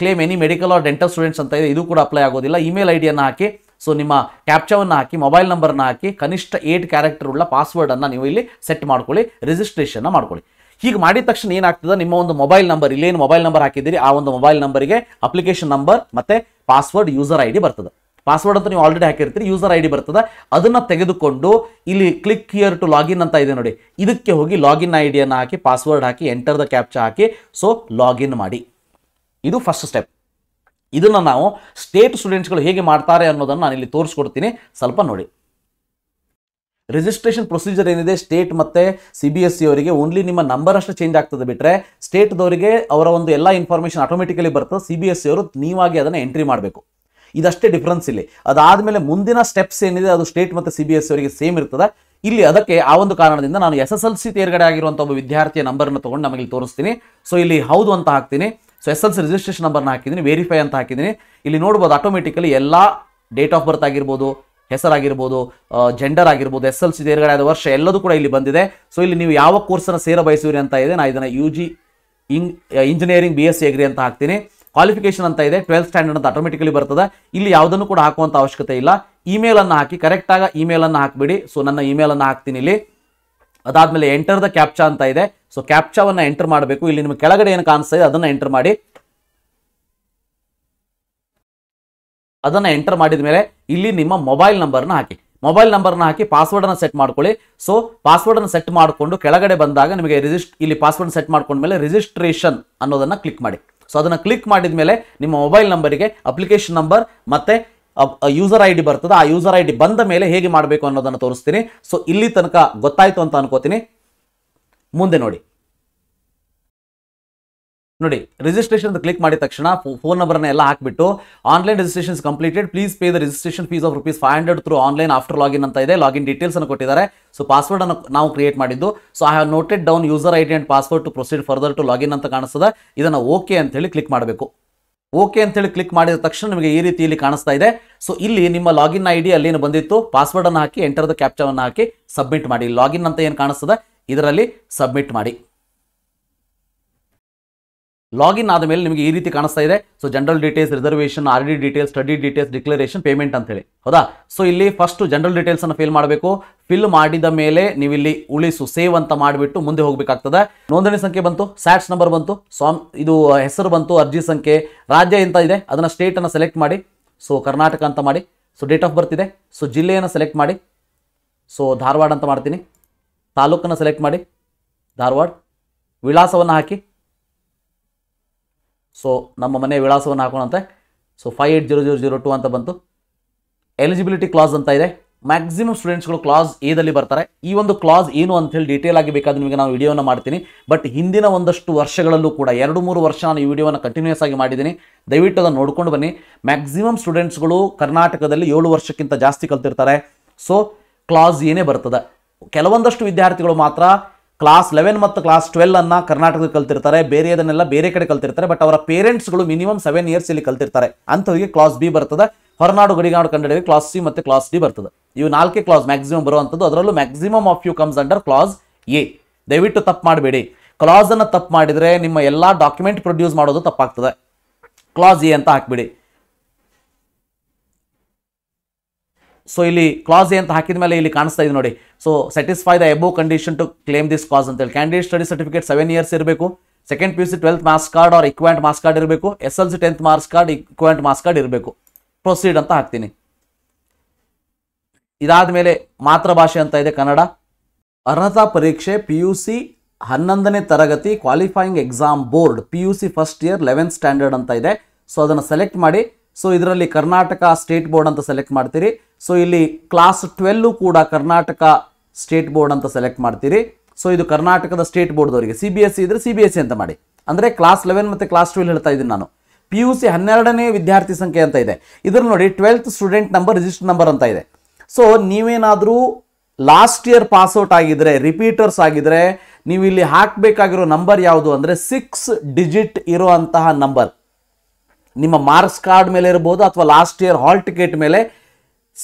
claim any medical or dental students ಅಂತ ಇದೆ ಇದು ಕೂಡ ಅಪ್ಲೈ ಆಗೋದಿಲ್ಲ ಇಮೇಲ್ ಐಡಿಯನ್ನು ಹಾಕಿ ಸೊ ನಿಮ್ಮ ಕ್ಯಾಪ್ಚವನ್ನು ಹಾಕಿ ಮೊಬೈಲ್ ನಂಬರ್ನ ಹಾಕಿ ಕನಿಷ್ಠ ಏಟ್ ಕ್ಯಾರೆಕ್ಟರ್ ಉಳ್ಳ ಪಾಸ್ವರ್ಡನ್ನು ನೀವು ಇಲ್ಲಿ ಸೆಟ್ ಮಾಡ್ಕೊಳ್ಳಿ ರಿಜಿಸ್ಟ್ರೇಷನ್ನ ಮಾಡ್ಕೊಳ್ಳಿ ಹೀಗೆ ಮಾಡಿದ ತಕ್ಷಣ ಏನಾಗ್ತದೆ ನಿಮ್ಮ ಒಂದು ಮೊಬೈಲ್ ನಂಬರ್ ಇಲ್ಲೇನು ಮೊಬೈಲ್ ನಂಬರ್ ಹಾಕಿದ್ದೀರಿ ಆ ಒಂದು ಮೊಬೈಲ್ ನಂಬರಿಗೆ ಅಪ್ಲಿಕೇಶನ್ ನಂಬರ್ ಮತ್ತು ಪಾಸ್ವರ್ಡ್ ಯೂಸರ್ ಐ ಡಿ ಬರ್ತದೆ ಪಾಸ್ವರ್ಡ್ ಅಂತ ನೀವು ಆಲ್ರೆಡಿ ಹಾಕಿರ್ತೀರಿ ಯೂಸರ್ ಐ ಡಿ ಬರ್ತದೆ ಅದನ್ನು ತೆಗೆದುಕೊಂಡು ಇಲ್ಲಿ ಕ್ಲಿಕ್ ಕಿಯರ್ ಟು ಲಾಗಿನ್ ಅಂತ ಇದೆ ನೋಡಿ ಇದಕ್ಕೆ ಹೋಗಿ ಲಾಗಿನ್ ಐ ಡಿಯನ್ನು ಹಾಕಿ ಪಾಸ್ವರ್ಡ್ ಹಾಕಿ ಎಂಟರ್ ದ ಕ್ಯಾಪ್ಚಾ ಹಾಕಿ ಸೊ ಲಾಗಿನ್ ಮಾಡಿ ಇದು ಫಸ್ಟ್ ಸ್ಟೆಪ್ ಇದನ್ನು ನಾವು ಸ್ಟೇಟ್ ಸ್ಟೂಡೆಂಟ್ಸ್ಗಳು ಹೇಗೆ ಮಾಡ್ತಾರೆ ಅನ್ನೋದನ್ನು ನಾನು ಇಲ್ಲಿ ತೋರಿಸ್ಕೊಡ್ತೀನಿ ಸ್ವಲ್ಪ ನೋಡಿ ರಿಜಿಸ್ಟ್ರೇಷನ್ ಪ್ರೊಸೀಜರ್ ಏನಿದೆ ಸ್ಟೇಟ್ ಮತ್ತು ಸಿ ಬಿ ಎಸ್ ಸಿ ಅವರಿಗೆ ಓನ್ಲಿ ನಿಮ್ಮ ನಂಬರ್ ಅಷ್ಟು ಚೇಂಜ್ ಆಗ್ತದೆ ಬಿಟ್ಟರೆ ಸ್ಟೇಟ್ದವರಿಗೆ ಅವರ ಒಂದು ಎಲ್ಲ ಇನ್ಫಾರ್ಮೇಷನ್ ಆಟೋಮೆಟಿಕಲಿ ಬರ್ತದೆ ಸಿ ಬಿ ಎಸ್ ಸಿ ಅವರು ನೀವಾಗಿ ಅದನ್ನು ಎಂಟ್ರಿ ಮಾಡಬೇಕು ಇದಷ್ಟೇ ಡಿಫ್ರೆನ್ಸ್ ಇಲ್ಲಿ ಅದಾದಮೇಲೆ ಮುಂದಿನ ಸ್ಟೆಪ್ಸ್ ಏನಿದೆ ಅದು ಸ್ಟೇಟ್ ಮತ್ತು ಸಿ ಬಿ ಎಸ್ ಸಿ ಅವರಿಗೆ ಸೇಮ್ ಇರ್ತದೆ ಇಲ್ಲಿ ಅದಕ್ಕೆ ಆ ಒಂದು ಕಾರಣದಿಂದ ನಾನು ಎಸ್ ಎಸ್ ಎಲ್ ಸಿ ತೇರ್ಗಡೆ ಆಗಿರುವಂಥ ಒಬ್ಬ ವಿದ್ಯಾರ್ಥಿಯ ನಂಬರನ್ನು ತಗೊಂಡು ನಮಗೆ ತೋರಿಸ್ತೀನಿ ಸೊ ಇಲ್ಲಿ ಹೌದು ಅಂತ ಹಾಕ್ತೀನಿ so S L C registration ನಂಬರ್ನ ಹಾಕಿದ್ದೀನಿ ವೆರಿಫೈ ಅಂತ ಹಾಕಿದ್ದೀನಿ ಇಲ್ಲಿ ನೋಡ್ಬೋದು ಆಟೋಮೆಟಿಕಲಿ ಎಲ್ಲ ಡೇಟ್ ಆಫ್ ಬರ್ತ್ ಆಗಿರ್ಬೋದು ಹೆಸರಾಗಿರ್ಬೋದು ಜೆಂಡರ್ ಆಗಿರ್ಬೋದು ಎಸ್ ಎಲ್ ಸಿ ಆದ ವರ್ಷ ಎಲ್ಲದೂ ಕೂಡ ಇಲ್ಲಿ ಬಂದಿದೆ ಸೊ ಇಲ್ಲಿ ನೀವು ಯಾವ ಕೋರ್ಸನ್ನು ಸೇರ ಬಯಸುವಿರಿ ಅಂತ ಇದೆ ನಾನು ಇದನ್ನು ಯು ಜಿ ಇಂಗ್ engineering B S C agri ಅಂತ ಹಾಕ್ತೀನಿ ಕ್ವಾಲಿಫಿಕೇಷನ್ ಅಂತ ಇದೆ ಟ್ವೆಲ್ತ್ ಸ್ಟ್ಯಾಂಡರ್ಡ್ ಅಂತ ಆಟೋಮೆಟಿಕಲಿ ಬರ್ತದೆ ಇಲ್ಲಿ ಯಾವುದನ್ನು ಕೂಡ ಹಾಕುವಂಥ ಅವಶ್ಯಕತೆ ಇಲ್ಲ ಇಮೇಲನ್ನು ಹಾಕಿ ಕರೆಕ್ಟಾಗಿ ಇಮೇಲನ್ನು ಹಾಕಿಬಿಡಿ ಸೊ ನನ್ನ ಇಮೇಲನ್ನು ಹಾಕ್ತೀನಿ ಇಲ್ಲಿ ಅದಾದ್ಮೇಲೆ ಎಂಟರ್ ದ ಕ್ಯಾಪ್ಚಾ ಅಂತ ಇದೆ ಸೊ ಕ್ಯಾಪ್ಚಾವನ್ನು ಎಂಟರ್ ಮಾಡಬೇಕು ಇಲ್ಲಿ ನಿಮ್ಗೆ ಕೆಳಗಡೆ ಏನು ಕಾಣಿಸ್ತಾ ಇದೆ ಅದನ್ನು ಎಂಟರ್ ಮಾಡಿ ಅದನ್ನು ಎಂಟರ್ ಮಾಡಿದ ಮೇಲೆ ಇಲ್ಲಿ ನಿಮ್ಮ ಮೊಬೈಲ್ ನಂಬರ್ನ ಹಾಕಿ ಮೊಬೈಲ್ ನಂಬರ್ನ ಹಾಕಿ ಪಾಸ್ವರ್ಡನ್ನು ಸೆಟ್ ಮಾಡ್ಕೊಳ್ಳಿ ಸೊ ಪಾಸ್ವರ್ಡನ್ನು ಸೆಟ್ ಮಾಡಿಕೊಂಡು ಕೆಳಗಡೆ ಬಂದಾಗ ನಿಮಗೆ ರಿಜಿಸ್ಟ್ ಇಲ್ಲಿ ಪಾಸ್ವರ್ಡ್ ಸೆಟ್ ಮಾಡ್ಕೊಂಡ ಮೇಲೆ ರಿಜಿಸ್ಟ್ರೇಷನ್ ಅನ್ನೋದನ್ನು ಕ್ಲಿಕ್ ಮಾಡಿ ಸೊ ಅದನ್ನು ಕ್ಲಿಕ್ ಮಾಡಿದ ಮೇಲೆ ನಿಮ್ಮ ಮೊಬೈಲ್ ನಂಬರಿಗೆ ಅಪ್ಲಿಕೇಶನ್ ನಂಬರ್ ಮತ್ತೆ ಯೂಸರ್ ಐ ಡಿ ಬರ್ತದೆ ಆ ಯೂಸರ್ ಐ ಡಿ ಬಂದ ಮೇಲೆ ಹೇಗೆ ಮಾಡಬೇಕು ಅನ್ನೋದನ್ನು ತೋರಿಸ್ತೀನಿ ಸೊ ಇಲ್ಲಿ ತನಕ ಗೊತ್ತಾಯಿತು ಅಂತ ಅನ್ಕೋತೀನಿ ಮುಂದೆ ನೋಡಿ ನೋಡಿ ರಿಜಿಸ್ಟ್ರೇಷನ್ ಕ್ಲಿಕ್ ಮಾಡಿದ ತಕ್ಷಣ ಫೋನ್ ನಂಬರ್ನ ಎಲ್ಲ ಹಾಕಿಬಿಟ್ಟು online registration completed please pay the registration fees of rupees five hundred through online after login ಅಂತ ಇದೆ ಲಾಗಿನ್ ಡೀಟೇಲ್ಸ್ ಅನ್ನು ಕೊಟ್ಟಿದ್ದಾರೆ ಸೊ ಪಾಸ್ವರ್ಡ್ ಅನ್ನು ನಾವು ಕ್ರಿಯೇಟ್ ಮಾಡಿದ್ದು so I have noted down user I D and password to proceed further to login ಅಂತ ಕಾಣಿಸ್ತದೆ ಇದನ್ನು ಓಕೆ ಅಂತ ಹೇಳಿ ಕ್ಲಿಕ್ ಮಾಡಬೇಕು ಓಕೆ ಅಂತ ಹೇಳಿ ಕ್ಲಿಕ್ ಮಾಡಿದ ತಕ್ಷಣ ನಿಮಗೆ ಈ ರೀತಿ ಇಲ್ಲಿ ಕಾಣಿಸ್ತಾ ಇದೆ ಸೊ ಇಲ್ಲಿ ನಿಮ್ಮ ಲಾಗಿನ್ ಐ ಡಿ ಏನು ಬಂದಿತ್ತು ಪಾಸ್ವರ್ಡ್ ಅನ್ನು ಹಾಕಿ ಎಂಟರ್ದ ಅನ್ನು ಹಾಕಿ ಸಬ್ಮಿಟ್ ಮಾಡಿ ಲಾಗಿನ್ ಅಂತ ಏನು ಕಾಣಿಸ್ತದೆ ಇದರಲ್ಲಿ ಸಬ್ಮಿಟ್ ಮಾಡಿ ಲಾಗಿನ್ ಆದ ಮೇಲೆ ನಿಮಗೆ ಈ ರೀತಿ ಕಾಣಿಸ್ತಾ ಇದೆ so general details reservation R D details study details declaration payment ಅಂತ ಹೇಳಿ ಹೌದಾ ಸೊ ಇಲ್ಲಿ ಫಸ್ಟ್ ಜನರಲ್ ಡೀಟೇಲ್ಸ್ ಅನ್ನು ಫಿಲ್ ಮಾಡಬೇಕು ಫಿಲ್ ಮಾಡಿದ ಮೇಲೆ ನೀವು ಇಲ್ಲಿ ಉಳಿಸು ಸೇವ್ ಅಂತ ಮಾಡಿಬಿಟ್ಟು ಮುಂದೆ ಹೋಗಬೇಕಾಗ್ತದೆ ನೋಂದಣಿ ಸಂಖ್ಯೆ ಬಂತು ಸ್ಯಾಟ್ಸ್ ನಂಬರ್ ಬಂತು ಸ್ವಾಮ್ ಇದು ಹೆಸರು ಬಂತು ಅರ್ಜಿ ಸಂಖ್ಯೆ ರಾಜ್ಯ ಎಂತ ಇದೆ ಅದನ್ನು ಸ್ಟೇಟನ್ನು ಸೆಲೆಕ್ಟ್ ಮಾಡಿ ಸೊ ಕರ್ನಾಟಕ ಅಂತ ಮಾಡಿ ಸೊ ಡೇಟ್ ಆಫ್ ಬರ್ತ್ ಇದೆ ಸೊ ಜಿಲ್ಲೆಯನ್ನು ಸೆಲೆಕ್ಟ್ ಮಾಡಿ ಸೊ ಧಾರವಾಡ ಅಂತ ಮಾಡ್ತೀನಿ ತಾಲೂಕನ್ನು ಸೆಲೆಕ್ಟ್ ಮಾಡಿ ಧಾರವಾಡ ವಿಳಾಸವನ್ನು ಹಾಕಿ ಸೊ ನಮ್ಮ ಮನೆ ವಿಳಾಸವನ್ನು ಹಾಕೋಣಂತೆ so five eight zero zero zero two ಅಂತ ಬಂತು ಎಲಿಜಿಬಿಲಿಟಿ ಕ್ಲಾಸ್ ಅಂತ ಇದೆ ಮ್ಯಾಕ್ಸಿಮಮ್ ಸ್ಟೂಡೆಂಟ್ಸ್ಗಳು ಕ್ಲಾಸ್ ಎದಲ್ಲಿ ಬರ್ತಾರೆ ಈ ಒಂದು ಕ್ಲಾಸ್ ಏನು ಅಂತೇಳಿ ಡೀಟೇಲ್ ಆಗಿ ಬೇಕಾದ್ರೆ ನಿಮಗೆ ನಾನು ವಿಡಿಯೋನ ಮಾಡ್ತೀನಿ ಬಟ್ ಹಿಂದಿನ ಒಂದಷ್ಟು ವರ್ಷಗಳಲ್ಲೂ ಕೂಡ ಎರಡು ಮೂರು ವರ್ಷ ನಾನು ಈ ವಿಡಿಯೋನ ಕಂಟಿನ್ಯೂಸ್ ಆಗಿ ಮಾಡಿದ್ದೀನಿ ದಯವಿಟ್ಟು ಅದನ್ನು ನೋಡ್ಕೊಂಡು ಬನ್ನಿ ಮ್ಯಾಕ್ಸಿಮಮ್ ಸ್ಟೂಡೆಂಟ್ಸ್ಗಳು ಕರ್ನಾಟಕದಲ್ಲಿ ಏಳು ವರ್ಷಕ್ಕಿಂತ ಜಾಸ್ತಿ ಕಲ್ತಿರ್ತಾರೆ ಸೊ ಕ್ಲಾಸ್ ಏನೇ ಬರ್ತದೆ ಕೆಲವೊಂದಷ್ಟು ವಿದ್ಯಾರ್ಥಿಗಳು ಮಾತ್ರ ಕ್ಲಾಸ್ ಲೆವೆನ್ ಮತ್ತು ಕ್ಲಾಸ್ ಟ್ವೆಲ್ ಅನ್ನ ಕರ್ನಾಟಕದಲ್ಲಿ ಕಲ್ತಿರ್ತಾರೆ ಬೇರೆ ಅದನ್ನೆಲ್ಲ ಬೇರೆ ಕಡೆ ಕಲ್ತಿರ್ತಾರೆ ಬಟ್ ಅವರ ಪೇರೆಂಟ್ಸ್ಗಳು ಮಿನಿಮಮ್ ಸೆವೆನ್ ಇಯರ್ಸ್ ಇಲ್ಲಿ ಕಲ್ತಿರ್ತಾರೆ ಅಂಥವರಿಗೆ ಕ್ಲಾಸ್ ಬಿ ಬರ್ತದೆ ಹೊರನಾಡು ಗಡಿನಾಡು ಕಂಡಹಿಡಿಯೋರಿಗೆ ಕ್ಲಾಸ್ ಸಿ ಮತ್ತು ಕ್ಲಾಸ್ ಡಿ ಬರ್ತದೆ ಇವು ನಾಲ್ಕೇ ಕ್ಲಾಸ್ ಮ್ಯಾಕ್ಸಿಮಮ್ ಬರುವಂಥದ್ದು ಅದರಲ್ಲೂ maximum of you comes under class A ದಯವಿಟ್ಟು ತಪ್ಪು ಮಾಡಬೇಡಿ ಕ್ಲಾಸ್ ಅನ್ನು ತಪ್ಪು ಮಾಡಿದರೆ ನಿಮ್ಮ ಎಲ್ಲ ಡಾಕ್ಯುಮೆಂಟ್ ಪ್ರೊಡ್ಯೂಸ್ ಮಾಡೋದು ತಪ್ಪಾಗ್ತದೆ ಕ್ಲಾಸ್ ಎ ಅಂತ ಹಾಕ್ಬಿಡಿ ಸೊ ಇಲ್ಲಿ ಕ್ಲಾಸ್ ಎ ಅಂತ ಹಾಕಿದ ಮೇಲೆ ಇಲ್ಲಿ ಕಾಣಿಸ್ತಾ ಇದೆ ನೋಡಿ so satisfy the above condition to claim this class ಹೇಳಿ candidate study certificate seven years ಇರಬೇಕು second P U C twelfth marks card or equivalent marks card ಇರಬೇಕು S L C tenth marks card equivalent marks card ಇರಬೇಕು proceed ಅಂತ ಹಾಕ್ತೀನಿ ಇದಾದ ಮೇಲೆ ಮಾತೃಭಾಷೆ ಅಂತ ಇದೆ ಕನ್ನಡ ಅರ್ಹತಾ ಪರೀಕ್ಷೆ ಪಿ ಯು ಸಿ ಹನ್ನೊಂದನೇ ತರಗತಿ qualifying exam board P U C first year eleventh standard ಅಂತ ಇದೆ ಸೊ ಅದನ್ನು ಸೆಲೆಕ್ಟ್ ಮಾಡಿ ಸೊ ಇದರಲ್ಲಿ ಕರ್ನಾಟಕ ಸ್ಟೇಟ್ ಬೋರ್ಡ್ ಅಂತ ಸೆಲೆಕ್ಟ್ ಮಾಡ್ತೀರಿ ಸೊ ಇಲ್ಲಿ ಕ್ಲಾಸ್ ಟ್ವೆಲ್ಲು ಕೂಡ ಕರ್ನಾಟಕ ಸ್ಟೇಟ್ ಬೋರ್ಡ್ ಅಂತ ಸೆಲೆಕ್ಟ್ ಮಾಡ್ತೀರಿ ಸೊ ಇದು ಕರ್ನಾಟಕದ ಸ್ಟೇಟ್ ಬೋರ್ಡ್ದವರಿಗೆ ಸಿ ಬಿ ಎಸ್ ಸಿ ಇದ್ರೆ ಸಿ ಬಿ ಎಸ್ ಸಿ ಅಂತ ಮಾಡಿ ಅಂದರೆ ಕ್ಲಾಸ್ ಲೆವೆನ್ ಮತ್ತು ಕ್ಲಾಸ್ ಟ್ವೆಲ್ ಹೇಳ್ತಾ ಇದ್ದೀನಿ ನಾನು ಪಿ ಯು ಸಿ ಹನ್ನೆರಡನೇ ವಿದ್ಯಾರ್ಥಿ ಸಂಖ್ಯೆ ಅಂತ ಇದೆ ಇದ್ರ ನೋಡಿ twelfth student number register number ಅಂತ ಇದೆ ಸೊ ನೀವೇನಾದರೂ ಲಾಸ್ಟ್ ಇಯರ್ ಪಾಸ್ಔಟ್ ಆಗಿದ್ರೆ ರಿಪೀಟರ್ಸ್ ಆಗಿದ್ರೆ ನೀವು ಇಲ್ಲಿ ಹಾಕಬೇಕಾಗಿರೋ ನಂಬರ್ ಯಾವುದು ಅಂದರೆ ಸಿಕ್ಸ್ ಡಿಜಿಟ್ ಇರೋ ಅಂತಹ ನಂಬರ್ ನಿಮ್ಮ ಮಾರ್ಕ್ಸ್ ಕಾರ್ಡ್ ಮೇಲೆ ಇರ್ಬೋದು ಅಥವಾ ಲಾಸ್ಟ್ ಇಯರ್ ಹಾಲ್ ಟಿಕೆಟ್ ಮೇಲೆ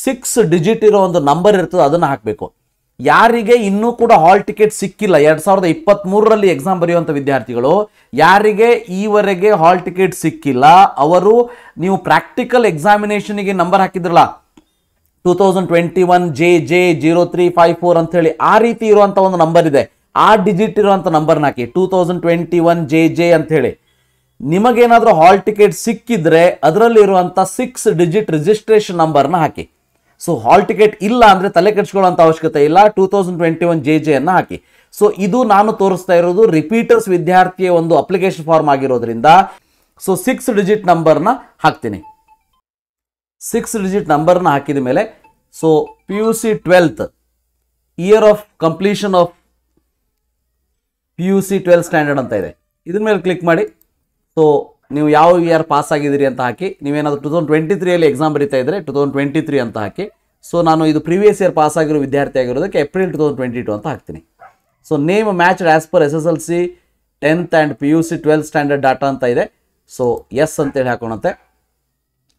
ಸಿಕ್ಸ್ ಡಿಜಿಟ್ ಇರೋ ಒಂದು ನಂಬರ್ ಇರ್ತದೆ ಅದನ್ನು ಹಾಕಬೇಕು ಯಾರಿಗೆ ಇನ್ನೂ ಕೂಡ ಹಾಲ್ ಟಿಕೆಟ್ ಸಿಕ್ಕಿಲ್ಲ ಎರಡು ಸಾವಿರದ ಮೂರರಲ್ಲಿ ಎಕ್ಸಾಮ್ ಬರೆಯುವಂಥ ವಿದ್ಯಾರ್ಥಿಗಳು ಯಾರಿಗೆ ಈವರೆಗೆ ಹಾಲ್ ಟಿಕೆಟ್ ಸಿಕ್ಕಿಲ್ಲ ಅವರು ನೀವು ಪ್ರಾಕ್ಟಿಕಲ್ ಎಕ್ಸಾಮಿನೇಷನಿಗೆ ನಂಬರ್ ಹಾಕಿದ್ರಲ್ಲ two thousand twenty one J J zero three five four ಅಂತೇಳಿ ಆ ರೀತಿ ಇರುವಂಥ ಒಂದು ನಂಬರ್ ಇದೆ ಆ ಡಿಜಿಟ್ ಇರುವಂಥ ನಂಬರ್ನ ಹಾಕಿ two thousand twenty one J J ಅಂಥೇಳಿ ನಿಮಗೇನಾದರೂ ಹಾಲ್ ಟಿಕೆಟ್ ಸಿಕ್ಕಿದ್ರೆ ಅದರಲ್ಲಿರುವಂಥ ಸಿಕ್ಸ್ ಡಿಜಿಟ್ ರಿಜಿಸ್ಟ್ರೇಷನ್ ನಂಬರ್ನ ಹಾಕಿ ಸೊ ಹಾಲ್ ಟಿಕೆಟ್ ಇಲ್ಲ ಅಂದರೆ ತಲೆ ಕೆಡಿಸ್ಕೊಳ್ಳೋಂಥ ಅವಶ್ಯಕತೆ ಇಲ್ಲ two thousand twenty one J J ಹಾಕಿ ಸೊ ಇದು ನಾನು ತೋರಿಸ್ತಾ ಇರೋದು ರಿಪೀಟರ್ಸ್ ವಿದ್ಯಾರ್ಥಿಯ ಒಂದು ಅಪ್ಲಿಕೇಶನ್ ಫಾರ್ಮ್ ಆಗಿರೋದ್ರಿಂದ ಸೊ ಸಿಕ್ಸ್ ಡಿಜಿಟ್ ನಂಬರ್ನ ಹಾಕ್ತೀನಿ ಸಿಕ್ಸ್ ಡಿಜಿಟ್ ನಂಬರ್ನ ಹಾಕಿದ ಮೇಲೆ so P U C twelfth year of completion of P U C twelfth standard ಅಂತ ಇದೆ ಇದ್ರ ಮೇಲೆ ಕ್ಲಿಕ್ ಮಾಡಿ ಸೊ ನೀವು ಯಾವ ಇಯರ್ ಪಾಸ್ ಆಗಿದ್ದೀರಿ ಅಂತ ಹಾಕಿ ನೀವೇನಾದರೂ ಟು ತೌಸಂಡ್ ಟ್ವೆಂಟಿ ತ್ರೀಯಲ್ಲಿ ಎಕ್ಸಾಮ್ ಬರೀತಾ ಇದ್ದರೆ ಟು ತೌಸಂಡ್ ಟ್ವೆಂಟಿ ತ್ರೀ ಅಂತ ಹಾಕಿ ಸೊ ನಾನು ಇದು ಪ್ರೀವಿಯಸ್ ಇಯರ್ ಪಾಸ್ ಆಗಿರೋ ವಿದ್ಯಾರ್ಥಿ ಆಗಿರೋದಕ್ಕೆ April two thousand twenty two ಅಂತ ಹಾಕ್ತೀನಿ so name matched as per S S L C tenth and P U C twelfth standard data ಅಂತ ಇದೆ ಸೊ ಎಸ್ ಅಂತೇಳಿ ಹಾಕೋಣಂತೆ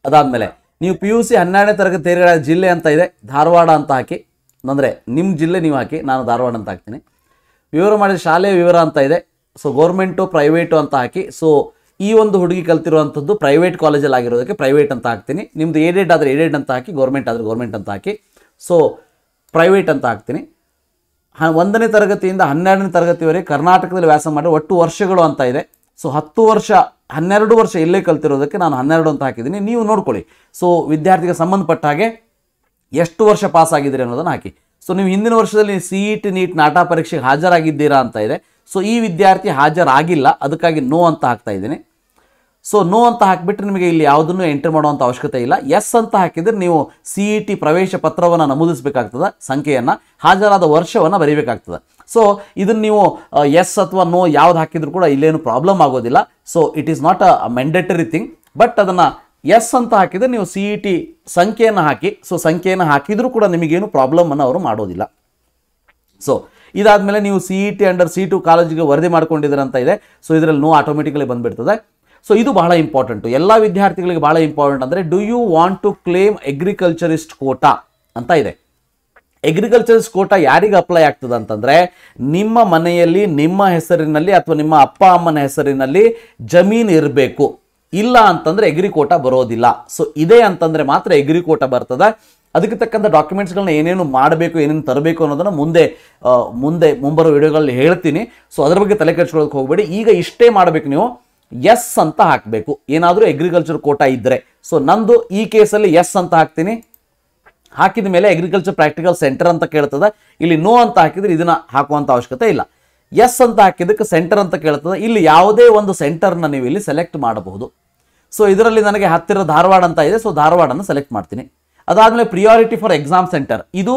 ಅದಾದಮೇಲೆ ನೀವು ಪಿ ಯು ಸಿ ಹನ್ನೆರಡನೇ ತರಗತಿ ತೇರಿಗಳ ಜಿಲ್ಲೆ ಅಂತ ಇದೆ ಧಾರವಾಡ ಅಂತ ಹಾಕಿ ಅಂದರೆ ನಿಮ್ಮ ಜಿಲ್ಲೆ ನೀವು ಹಾಕಿ ನಾನು ಧಾರವಾಡ ಅಂತ ಹಾಕ್ತೀನಿ ವಿವರ ಮಾಡಿದ ಶಾಲೆಯ ವಿವರ ಅಂತ ಇದೆ ಸೊ ಗೌರ್ಮೆಂಟು ಪ್ರೈವೇಟು ಅಂತ ಹಾಕಿ ಸೊ ಈ ಒಂದು ಹುಡುಗಿ ಕಲ್ತಿರುವಂಥದ್ದು ಪ್ರೈವೇಟ್ ಕಾಲೇಜಲ್ಲಿ ಆಗಿರೋದಕ್ಕೆ ಪ್ರೈವೇಟ್ ಅಂತ ಹಾಕ್ತೀನಿ ನಿಮ್ಮದು ಏಡೆಡ್ ಆದರೆ ಏಡೆಡ್ ಅಂತ ಹಾಕಿ ಗೌರ್ಮೆಂಟ್ ಆದರೆ ಗೌರ್ಮೆಂಟ್ ಅಂತ ಹಾಕಿ ಸೊ ಪ್ರೈವೇಟ್ ಅಂತ ಹಾಕ್ತೀನಿ ಒಂದನೇ ತರಗತಿಯಿಂದ ಹನ್ನೆರಡನೇ ತರಗತಿವರೆಗೆ ಕರ್ನಾಟಕದಲ್ಲಿ ವ್ಯಾಸ ಮಾಡಿ ಒಟ್ಟು ವರ್ಷಗಳು ಅಂತ ಇದೆ ಸೊ ಹತ್ತು ವರ್ಷ ಹನ್ನೆರಡು ವರ್ಷ ಇಲ್ಲೇ ಕಲ್ತಿರೋದಕ್ಕೆ ನಾನು ಹನ್ನೆರಡು ಅಂತ ಹಾಕಿದ್ದೀನಿ ನೀವು ನೋಡ್ಕೊಳ್ಳಿ ಸೊ ವಿದ್ಯಾರ್ಥಿಗೆ ಸಂಬಂಧಪಟ್ಟ ಹಾಗೆ ಎಷ್ಟು ವರ್ಷ ಪಾಸ್ ಆಗಿದ್ದೀರಿ ಅನ್ನೋದನ್ನು ಹಾಕಿ ಸೊ ನೀವು ಹಿಂದಿನ ವರ್ಷದಲ್ಲಿ C E T NEET NATA ಪರೀಕ್ಷೆಗೆ ಹಾಜರಾಗಿದ್ದೀರಾ ಅಂತ ಇದೆ ಸೊ ಈ ವಿದ್ಯಾರ್ಥಿ ಹಾಜರಾಗಿಲ್ಲ ಅದಕ್ಕಾಗಿ ನೋ ಅಂತ ಹಾಕ್ತಾ ಇದ್ದೀನಿ ಸೊ ನೋ ಅಂತ ಹಾಕಿಬಿಟ್ರೆ ನಿಮಗೆ ಇಲ್ಲಿ ಯಾವುದನ್ನು ಎಂಟ್ರಿ ಮಾಡುವಂಥ ಅವಶ್ಯಕತೆ ಇಲ್ಲ ಎಸ್ ಅಂತ ಹಾಕಿದರೆ ನೀವು ಸಿ ಇ ಟಿ ಪ್ರವೇಶ ಪತ್ರವನ್ನು ನಮೂದಿಸಬೇಕಾಗ್ತದೆ ಸಂಖ್ಯೆಯನ್ನು ಹಾಜರಾದ ವರ್ಷವನ್ನು ಬರೀಬೇಕಾಗ್ತದೆ ಸೊ ಇದನ್ನು ನೀವು ಎಸ್ ಅಥವಾ ನೋ ಯಾವ್ದು ಹಾಕಿದ್ರು ಕೂಡ ಇಲ್ಲೇನು ಪ್ರಾಬ್ಲಮ್ ಆಗೋದಿಲ್ಲ so it is not a mandatory thing but ಅದನ್ನು ಎಸ್ ಅಂತ ಹಾಕಿದರೆ ನೀವು ಸಿ ಇ e ಟಿ ಸಂಖ್ಯೆಯನ್ನು ಹಾಕಿ ಸೊ ಸಂಖ್ಯೆಯನ್ನು ಹಾಕಿದರೂ ಕೂಡ ನಿಮಗೇನು ಪ್ರಾಬ್ಲಮನ್ನು ಅವರು ಮಾಡೋದಿಲ್ಲ ಸೊ ಇದಾದ ಮೇಲೆ ನೀವು C E T under C two ಕಾಲೇಜಿಗೆ ವರದಿ ಮಾಡ್ಕೊಂಡಿದ್ದೀರಂತ ಅಂತ ಇದೆ ಸೊ ಇದರಲ್ಲಿ ನೋ ಆಟೋಮೆಟಿಕಲಿ ಬಂದುಬಿಡ್ತದೆ ಸೊ ಇದು ಬಹಳ ಇಂಪಾರ್ಟೆಂಟು ಎಲ್ಲ ವಿದ್ಯಾರ್ಥಿಗಳಿಗೆ ಬಹಳ ಇಂಪಾರ್ಟೆಂಟ್ ಅಂದರೆ do you want to claim agriculturist quota ಅಂತ ಇದೆ ಎಗ್ರಿಕಲ್ಚರಿಸ್ ಕೋಟಾ ಯಾರಿಗೆ ಅಪ್ಲೈ ಆಗ್ತದೆ ಅಂತಂದರೆ ನಿಮ್ಮ ಮನೆಯಲ್ಲಿ ನಿಮ್ಮ ಹೆಸರಿನಲ್ಲಿ ಅಥವಾ ನಿಮ್ಮ ಅಪ್ಪ ಅಮ್ಮನ ಹೆಸರಿನಲ್ಲಿ ಜಮೀನು ಇರಬೇಕು ಇಲ್ಲ ಅಂತಂದರೆ ಎಗ್ರಿ ಕೋಟಾ ಬರೋದಿಲ್ಲ ಸೊ ಇದೆ ಅಂತಂದರೆ ಮಾತ್ರ ಎಗ್ರಿ ಕೋಟಾ ಬರ್ತದೆ ಅದಕ್ಕೆ ತಕ್ಕಂಥ ಡಾಕ್ಯುಮೆಂಟ್ಸ್ಗಳನ್ನ ಏನೇನು ಮಾಡಬೇಕು ಏನೇನು ತರಬೇಕು ಅನ್ನೋದನ್ನು ಮುಂದೆ ಮುಂದೆ ಮುಂಬರುವ ವಿಡಿಯೋಗಳಲ್ಲಿ ಹೇಳ್ತೀನಿ ಸೊ ಅದ್ರ ಬಗ್ಗೆ ತಲೆ ಕೆಡ್ಸ್ಕೊಳ್ಳೋಕೆ ಹೋಗಬೇಡಿ ಈಗ ಇಷ್ಟೇ ಮಾಡಬೇಕು ನೀವು ಎಸ್ ಅಂತ ಹಾಕಬೇಕು ಏನಾದರೂ ಅಗ್ರಿಕಲ್ಚರ್ ಕೋಟಾ ಇದ್ದರೆ ಸೊ ನಂದು ಈ ಕೇಸಲ್ಲಿ ಎಸ್ ಅಂತ ಹಾಕ್ತೀನಿ ಹಾಕಿದ ಮೇಲೆ ಅಗ್ರಿಕಲ್ಚರ್ ಪ್ರಾಕ್ಟಿಕಲ್ ಸೆಂಟರ್ ಅಂತ ಕೇಳ್ತದೆ ಇಲ್ಲಿ ನೋ ಅಂತ ಹಾಕಿದ್ರೆ ಇದನ್ನ ಹಾಕುವಂಥ ಅವಶ್ಯಕತೆ ಇಲ್ಲ ಎಸ್ ಅಂತ ಹಾಕಿದ್ದಕ್ಕೆ ಸೆಂಟರ್ ಅಂತ ಕೇಳ್ತದೆ ಇಲ್ಲಿ ಯಾವುದೇ ಒಂದು ಸೆಂಟರ್ನ ನೀವು ಇಲ್ಲಿ ಸೆಲೆಕ್ಟ್ ಮಾಡಬಹುದು ಸೊ ಇದರಲ್ಲಿ ನನಗೆ ಹತ್ತಿರ ಧಾರವಾಡ ಅಂತ ಇದೆ ಸೊ ಧಾರವಾಡನ್ನು ಸೆಲೆಕ್ಟ್ ಮಾಡ್ತೀನಿ ಅದಾದಮೇಲೆ ಪ್ರಿಯಾರಿಟಿ ಫಾರ್ ಎಕ್ಸಾಮ್ ಸೆಂಟರ್ ಇದು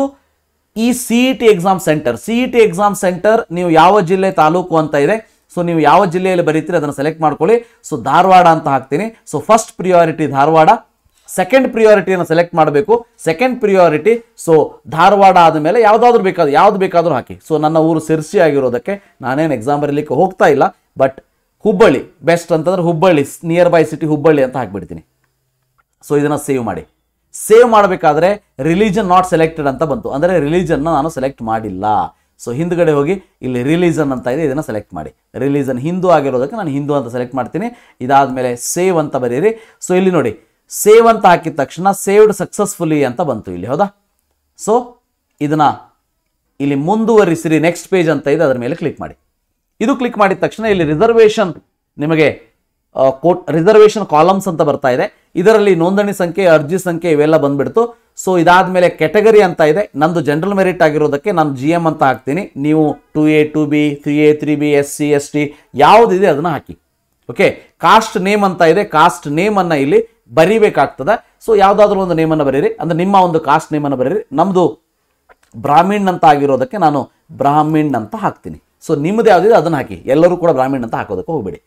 ಈ C E T exam centre C T exam centre ನೀವು ಯಾವ ಜಿಲ್ಲೆ ತಾಲೂಕು ಅಂತ ಇದೆ ಸೊ ನೀವು ಯಾವ ಜಿಲ್ಲೆಯಲ್ಲಿ ಬರೀತೀರಿ ಅದನ್ನು ಸೆಲೆಕ್ಟ್ ಮಾಡ್ಕೊಳ್ಳಿ ಸೊ ಧಾರವಾಡ ಅಂತ ಹಾಕ್ತೀನಿ so first priority Dharwad second ಪ್ರಿಯಾರಿಟಿಯನ್ನು ಸೆಲೆಕ್ಟ್ ಮಾಡಬೇಕು ಸೆಕೆಂಡ್ ಪ್ರಿಯಾರಿಟಿ ಸೊ ಧಾರವಾಡ ಆದಮೇಲೆ ಯಾವುದಾದ್ರೂ ಬೇಕಾದ್ರೂ ಯಾವ್ದು ಬೇಕಾದರೂ ಹಾಕಿ ಸೊ ನನ್ನ ಊರು ಸಿರ್ಸಿ ಆಗಿರೋದಕ್ಕೆ ನಾನೇನು ಎಕ್ಸಾಮ್ ಬರೀಲಿಕ್ಕೆ ಹೋಗ್ತಾ ಇಲ್ಲ ಬಟ್ ಹುಬ್ಬಳ್ಳಿ ಬೆಸ್ಟ್ ಅಂತಂದ್ರೆ Hubballi near by city Hubballi ಅಂತ ಹಾಕ್ಬಿಡ್ತೀನಿ ಸೊ ಇದನ್ನು ಸೇವ್ ಮಾಡಿ ಸೇವ್ ಮಾಡಬೇಕಾದ್ರೆ ರಿಲಿಜನ್ ನಾಟ್ ಸೆಲೆಕ್ಟೆಡ್ ಅಂತ ಬಂತು ಅಂದರೆ ರಿಲಿಜನ್ನ ನಾನು ಸೆಲೆಕ್ಟ್ ಮಾಡಿಲ್ಲ ಸೊ ಹಿಂದ್ಗಡೆ ಹೋಗಿ ಇಲ್ಲಿ ರಿಲೀಸನ್ ಅಂತ ಇದೆ ಇದನ್ನು ಸೆಲೆಕ್ಟ್ ಮಾಡಿ ರಿಲೀಸನ್ ಹಿಂದೂ ಆಗಿರೋದಕ್ಕೆ ನಾನು ಹಿಂದೂ ಅಂತ ಸೆಲೆಕ್ಟ್ ಮಾಡ್ತೀನಿ ಇದಾದ ಮೇಲೆ ಸೇವ್ ಅಂತ ಬರೀರಿ ಸೊ ಇಲ್ಲಿ ನೋಡಿ ಸೇವ್ ಅಂತ ಹಾಕಿದ ತಕ್ಷಣ ಸೇವ್ಡ್ ಸಕ್ಸಸ್ಫುಲಿ ಅಂತ ಬಂತು ಇಲ್ಲಿ ಹೌದಾ ಸೊ ಇದನ್ನ ಇಲ್ಲಿ ಮುಂದುವರಿಸಿರಿ ನೆಕ್ಸ್ಟ್ ಪೇಜ್ ಅಂತ ಇದೆ ಅದರ ಮೇಲೆ ಕ್ಲಿಕ್ ಮಾಡಿ ಇದು ಕ್ಲಿಕ್ ಮಾಡಿದ ತಕ್ಷಣ ಇಲ್ಲಿ ರಿಸರ್ವೇಷನ್ ನಿಮಗೆ ಕೋಟ್ ರಿಸರ್ವೇಷನ್ ಕಾಲಮ್ಸ್ ಅಂತ ಬರ್ತಾ ಇದೆ ಇದರಲ್ಲಿ ನೋಂದಣಿ ಸಂಖ್ಯೆ ಅರ್ಜಿ ಸಂಖ್ಯೆ ಇವೆಲ್ಲ ಬಂದ್ಬಿಡ್ತು ಸೊ ಇದಾದ ಮೇಲೆ ಕೆಟಗರಿ ಅಂತ ಇದೆ ನಂದು ಜನರಲ್ ಮೆರಿಟ್ ಆಗಿರೋದಕ್ಕೆ ನಾನು ಜಿ ಎಮ್ ಅಂತ ಹಾಕ್ತೀನಿ ನೀವು two A two B three A three B S C S T ಯಾವುದಿದೆ ಅದನ್ನು ಹಾಕಿ ಓಕೆ ಕಾಸ್ಟ್ ನೇಮ್ ಅಂತ ಇದೆ ಕಾಸ್ಟ್ ನೇಮನ್ನು ಇಲ್ಲಿ ಬರಿಬೇಕಾಗ್ತದೆ ಸೊ ಯಾವುದಾದ್ರೂ ಒಂದು ನೇಮನ್ನು ಬರೀರಿ ಅಂದ್ರೆ ನಿಮ್ಮ ಒಂದು ಕಾಸ್ಟ್ ನೇಮನ್ನು ಬರೀರಿ ನಮ್ಮದು ಬ್ರಾಹ್ಮೀಣ್ ಅಂತ ಆಗಿರೋದಕ್ಕೆ ನಾನು ಬ್ರಾಹ್ಮಿಣ್ ಅಂತ ಹಾಕ್ತೀನಿ ಸೊ ನಿಮ್ಮದು ಯಾವುದಿದೆ ಅದನ್ನು ಹಾಕಿ ಎಲ್ಲರೂ ಕೂಡ ಬ್ರಾಹ್ಮೀಣ್ ಅಂತ ಹಾಕೋದಕ್ಕೆ ಹೋಗಬೇಡಿ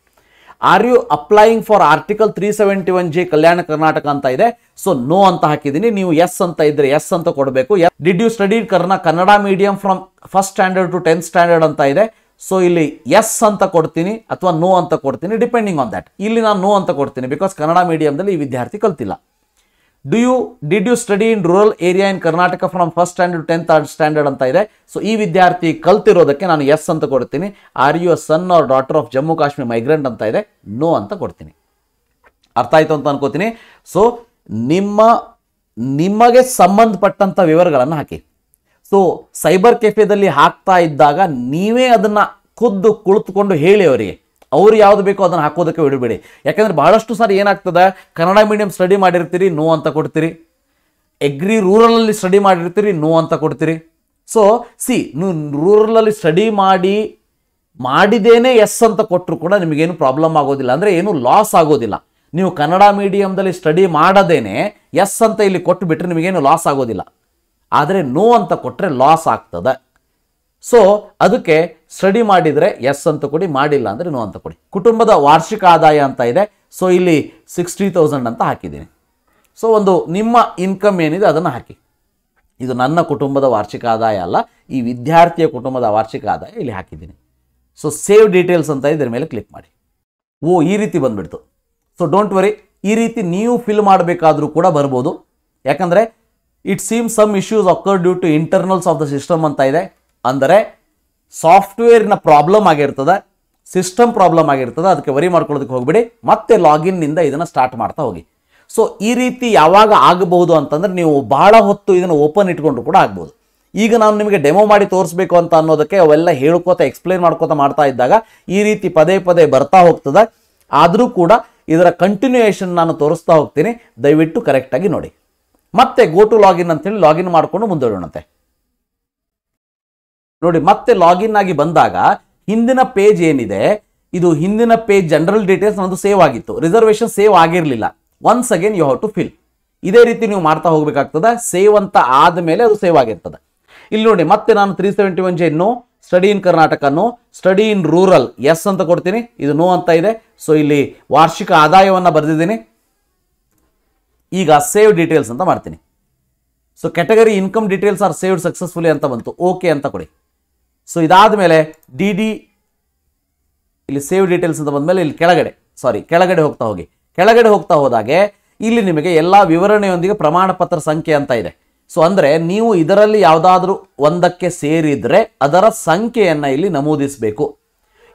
are you applying for article three seventy one J Kalyana Karnataka ಅಂತ ಇದೆ ಸೊ ನೋ ಅಂತ ಹಾಕಿದ್ದೀನಿ ನೀವು ಎಸ್ ಅಂತ ಇದ್ರೆ ಎಸ್ ಅಂತ ಕೊಡಬೇಕು ಡಿಡ್ ಯು ಸ್ಟಡಿ ಕರ್ನಾ Kannada medium from first standard to tenth standard ಅಂತ ಇದೆ ಸೊ ಇಲ್ಲಿ ಎಸ್ ಅಂತ ಕೊಡ್ತೀನಿ ಅಥವಾ ನೋ ಅಂತ ಕೊಡ್ತೀನಿ ಡಿಪೆಂಡಿಂಗ್ ಆನ್ ದಟ್ ಇಲ್ಲಿ ನಾನು ನೋ ಅಂತ ಕೊಡ್ತೀನಿ ಬಿಕಾಸ್ ಕನ್ನಡ ಮೀಡಿಯಂದಲ್ಲಿ ಈ ವಿದ್ಯಾರ್ಥಿ ಕಲ್ತಿಲ್ಲ do you did you study in rural area in Karnataka from first standard tenth standard ಅಂತ ಇದೆ ಸೊ ಈ ವಿದ್ಯಾರ್ಥಿ ಕಲ್ತಿರೋದಕ್ಕೆ ನಾನು ಎಸ್ ಅಂತ ಕೊಡ್ತೀನಿ are you a son or daughter of Jammu Kashmir migrant ಅಂತ ಇದೆ ನೋ ಅಂತ ಕೊಡ್ತೀನಿ ಅರ್ಥ ಆಯಿತು ಅಂತ ಅನ್ಕೋತೀನಿ ಸೊ ನಿಮ್ಮ ನಿಮಗೆ ಸಂಬಂಧಪಟ್ಟಂಥ ವಿವರಗಳನ್ನು ಹಾಕಿ ಸೊ ಸೈಬರ್ ಕೆಫೆದಲ್ಲಿ ಹಾಕ್ತಾ ಇದ್ದಾಗ ನೀವೇ ಅದನ್ನು ಖುದ್ದು ಕುಳಿತುಕೊಂಡು ಹೇಳಿ ಅವರಿಗೆ ಅವ್ರು ಯಾವ್ದು ಬೇಕೋ ಅದನ್ನು ಹಾಕೋದಕ್ಕೆ ಬಿಡಬೇಡಿ ಯಾಕಂದ್ರೆ ಬಹಳಷ್ಟು ಸಾರಿ ಏನಾಗ್ತದೆ ಕನ್ನಡ ಮೀಡಿಯಂ ಸ್ಟಡಿ ಮಾಡಿರ್ತೀರಿ ನೋ ಅಂತ ಕೊಡ್ತೀರಿ ಎಗ್ರಿ ರೂರಲಲ್ಲಿ ಸ್ಟಡಿ ಮಾಡಿರ್ತೀರಿ ನೋ ಅಂತ ಕೊಡ್ತೀರಿ ಸೊ ಸಿ ನೀವು ರೂರಲಲ್ಲಿ ಸ್ಟಡಿ ಮಾಡಿ ಮಾಡಿದೇನೆ ಎಸ್ ಅಂತ ಕೊಟ್ಟರು ಕೂಡ ನಿಮಗೇನು ಪ್ರಾಬ್ಲಮ್ ಆಗೋದಿಲ್ಲ ಅಂದರೆ ಏನು ಲಾಸ್ ಆಗೋದಿಲ್ಲ ನೀವು ಕನ್ನಡ ಮೀಡಿಯಮ್ದಲ್ಲಿ ಸ್ಟಡಿ ಮಾಡದೇನೆ ಎಸ್ ಅಂತ ಇಲ್ಲಿ ಕೊಟ್ಟು ಬಿಟ್ಟರೆ ನಿಮಗೇನು ಲಾಸ್ ಆಗೋದಿಲ್ಲ ಆದರೆ ನೋ ಅಂತ ಕೊಟ್ಟರೆ ಲಾಸ್ ಆಗ್ತದೆ ಸೊ ಅದಕ್ಕೆ ಸ್ಟಡಿ ಮಾಡಿದರೆ ಎಸ್ ಅಂತ ಕೊಡಿ ಮಾಡಿಲ್ಲ ಅಂದರೆ ನೋ ಅಂತ ಕೊಡಿ ಕುಟುಂಬದ ವಾರ್ಷಿಕ ಆದಾಯ ಅಂತ ಇದೆ ಸೊ ಇಲ್ಲಿ ಸಿಕ್ಸ್ಟಿ ತೌಸಂಡ್ ಅಂತ ಹಾಕಿದ್ದೀನಿ ಸೊ ಒಂದು ನಿಮ್ಮ ಇನ್ಕಮ್ ಏನಿದೆ ಅದನ್ನು ಹಾಕಿ ಇದು ನನ್ನ ಕುಟುಂಬದ ವಾರ್ಷಿಕ ಆದಾಯ ಅಲ್ಲ ಈ ವಿದ್ಯಾರ್ಥಿಯ ಕುಟುಂಬದ ವಾರ್ಷಿಕ ಆದಾಯ ಇಲ್ಲಿ ಹಾಕಿದ್ದೀನಿ ಸೊ ಸೇವ್ ಡೀಟೇಲ್ಸ್ ಅಂತ ಇದರ ಮೇಲೆ ಕ್ಲಿಕ್ ಮಾಡಿ ಓ ಈ ರೀತಿ ಬಂದುಬಿಡ್ತು ಸೊ ಡೋಂಟ್ ವರಿ ಈ ರೀತಿ ನೀವು ಫಿಲ್ ಮಾಡಬೇಕಾದ್ರೂ ಕೂಡ ಬರ್ಬೋದು ಯಾಕಂದರೆ it seem some issues occur due to internals of the system ಅಂತ ಇದೆ ಅಂದರೆ ಸಾಫ್ಟ್ವೇರ್ನ ಪ್ರಾಬ್ಲಮ್ ಆಗಿರ್ತದೆ ಸಿಸ್ಟಮ್ ಪ್ರಾಬ್ಲಮ್ ಆಗಿರ್ತದೆ ಅದಕ್ಕೆ ವರಿ ಮಾಡ್ಕೊಳ್ಳೋದಕ್ಕೆ ಹೋಗ್ಬಿಡಿ ಮತ್ತೆ ಲಾಗಿನ್ನಿಂದ ಇದನ್ನು ಸ್ಟಾರ್ಟ್ ಮಾಡ್ತಾ ಹೋಗಿ ಸೊ ಈ ರೀತಿ ಯಾವಾಗ ಆಗಬಹುದು ಅಂತಂದರೆ ನೀವು ಭಾಳ ಹೊತ್ತು ಇದನ್ನು ಓಪನ್ ಇಟ್ಕೊಂಡು ಕೂಡ ಆಗ್ಬೋದು ಈಗ ನಾನು ನಿಮಗೆ ಡೆಮೋ ಮಾಡಿ ತೋರಿಸ್ಬೇಕು ಅಂತ ಅನ್ನೋದಕ್ಕೆ ಅವೆಲ್ಲ ಹೇಳ್ಕೋತ ಎಕ್ಸ್ಪ್ಲೈನ್ ಮಾಡ್ಕೋತ ಮಾಡ್ತಾ ಇದ್ದಾಗ ಈ ರೀತಿ ಪದೇ ಪದೇ ಬರ್ತಾ ಹೋಗ್ತದೆ ಆದರೂ ಕೂಡ ಇದರ ಕಂಟಿನ್ಯೂಯೇಷನ್ ನಾನು ತೋರಿಸ್ತಾ ಹೋಗ್ತೀನಿ ದಯವಿಟ್ಟು ಕರೆಕ್ಟಾಗಿ ನೋಡಿ ಮತ್ತೆ ಗೋ ಟು ಲಾಗಿನ್ ಅಂತೇಳಿ ಲಾಗಿನ್ ಮಾಡಿಕೊಂಡು ಮುಂದೋಡೋಣಂತೆ ನೋಡಿ ಮತ್ತೆ ಲಾಗಿನ್ ಆಗಿ ಬಂದಾಗ ಹಿಂದಿನ ಪೇಜ್ ಏನಿದೆ ಇದು ಹಿಂದಿನ ಪೇಜ್ ಜನರಲ್ ಡೀಟೇಲ್ಸ್ ನಂದು ಸೇವ್ ಆಗಿತ್ತು ರಿಸರ್ವೇಶನ್ ಸೇವ್ ಆಗಿರಲಿಲ್ಲ once again you have to fill ಇದೇ ರೀತಿ ನೀವು ಮಾಡ್ತಾ ಹೋಗ್ಬೇಕಾಗ್ತದೆ ಸೇವ್ ಅಂತ ಆದಮೇಲೆ ಅದು ಸೇವ್ ಆಗಿರ್ತದೆ ಇಲ್ಲಿ ನೋಡಿ ಮತ್ತೆ ನಾನು three seventy one J no study in ಕರ್ನಾಟಕನು ಸ್ಟಡಿ ಇನ್ ರೂರಲ್ ಎಸ್ ಅಂತ ಕೊಡ್ತೀನಿ ಇದು ನೋ ಅಂತ ಇದೆ ಸೊ ಇಲ್ಲಿ ವಾರ್ಷಿಕ ಆದಾಯವನ್ನು ಬರೆದಿದ್ದೀನಿ ಈಗ ಸೇವ್ ಡೀಟೇಲ್ಸ್ ಅಂತ ಮಾಡ್ತೀನಿ so category income details are saved successfully ಅಂತ ಬಂತು ಓಕೆ ಅಂತ ಕೊಡಿ ಸೊ ಇದಾದ ಮೇಲೆ ಡಿ ಡಿ ಇಲ್ಲಿ ಸೇವ್ ಡೀಟೇಲ್ಸ್ ಅಂತ ಮೇಲೆ ಇಲ್ಲಿ ಕೆಳಗಡೆ ಸಾರಿ ಕೆಳಗಡೆ ಹೋಗ್ತಾ ಹೋಗಿ ಕೆಳಗಡೆ ಹೋಗ್ತಾ ಹೋದಾಗೆ ಇಲ್ಲಿ ನಿಮಗೆ ಎಲ್ಲ ವಿವರಣೆಯೊಂದಿಗೆ ಪ್ರಮಾಣ ಪತ್ರ ಸಂಖ್ಯೆ ಅಂತ ಇದೆ ಸೊ ಅಂದರೆ ನೀವು ಇದರಲ್ಲಿ ಯಾವುದಾದ್ರೂ ಒಂದಕ್ಕೆ ಸೇರಿದರೆ ಅದರ ಸಂಖ್ಯೆಯನ್ನು ಇಲ್ಲಿ ನಮೂದಿಸಬೇಕು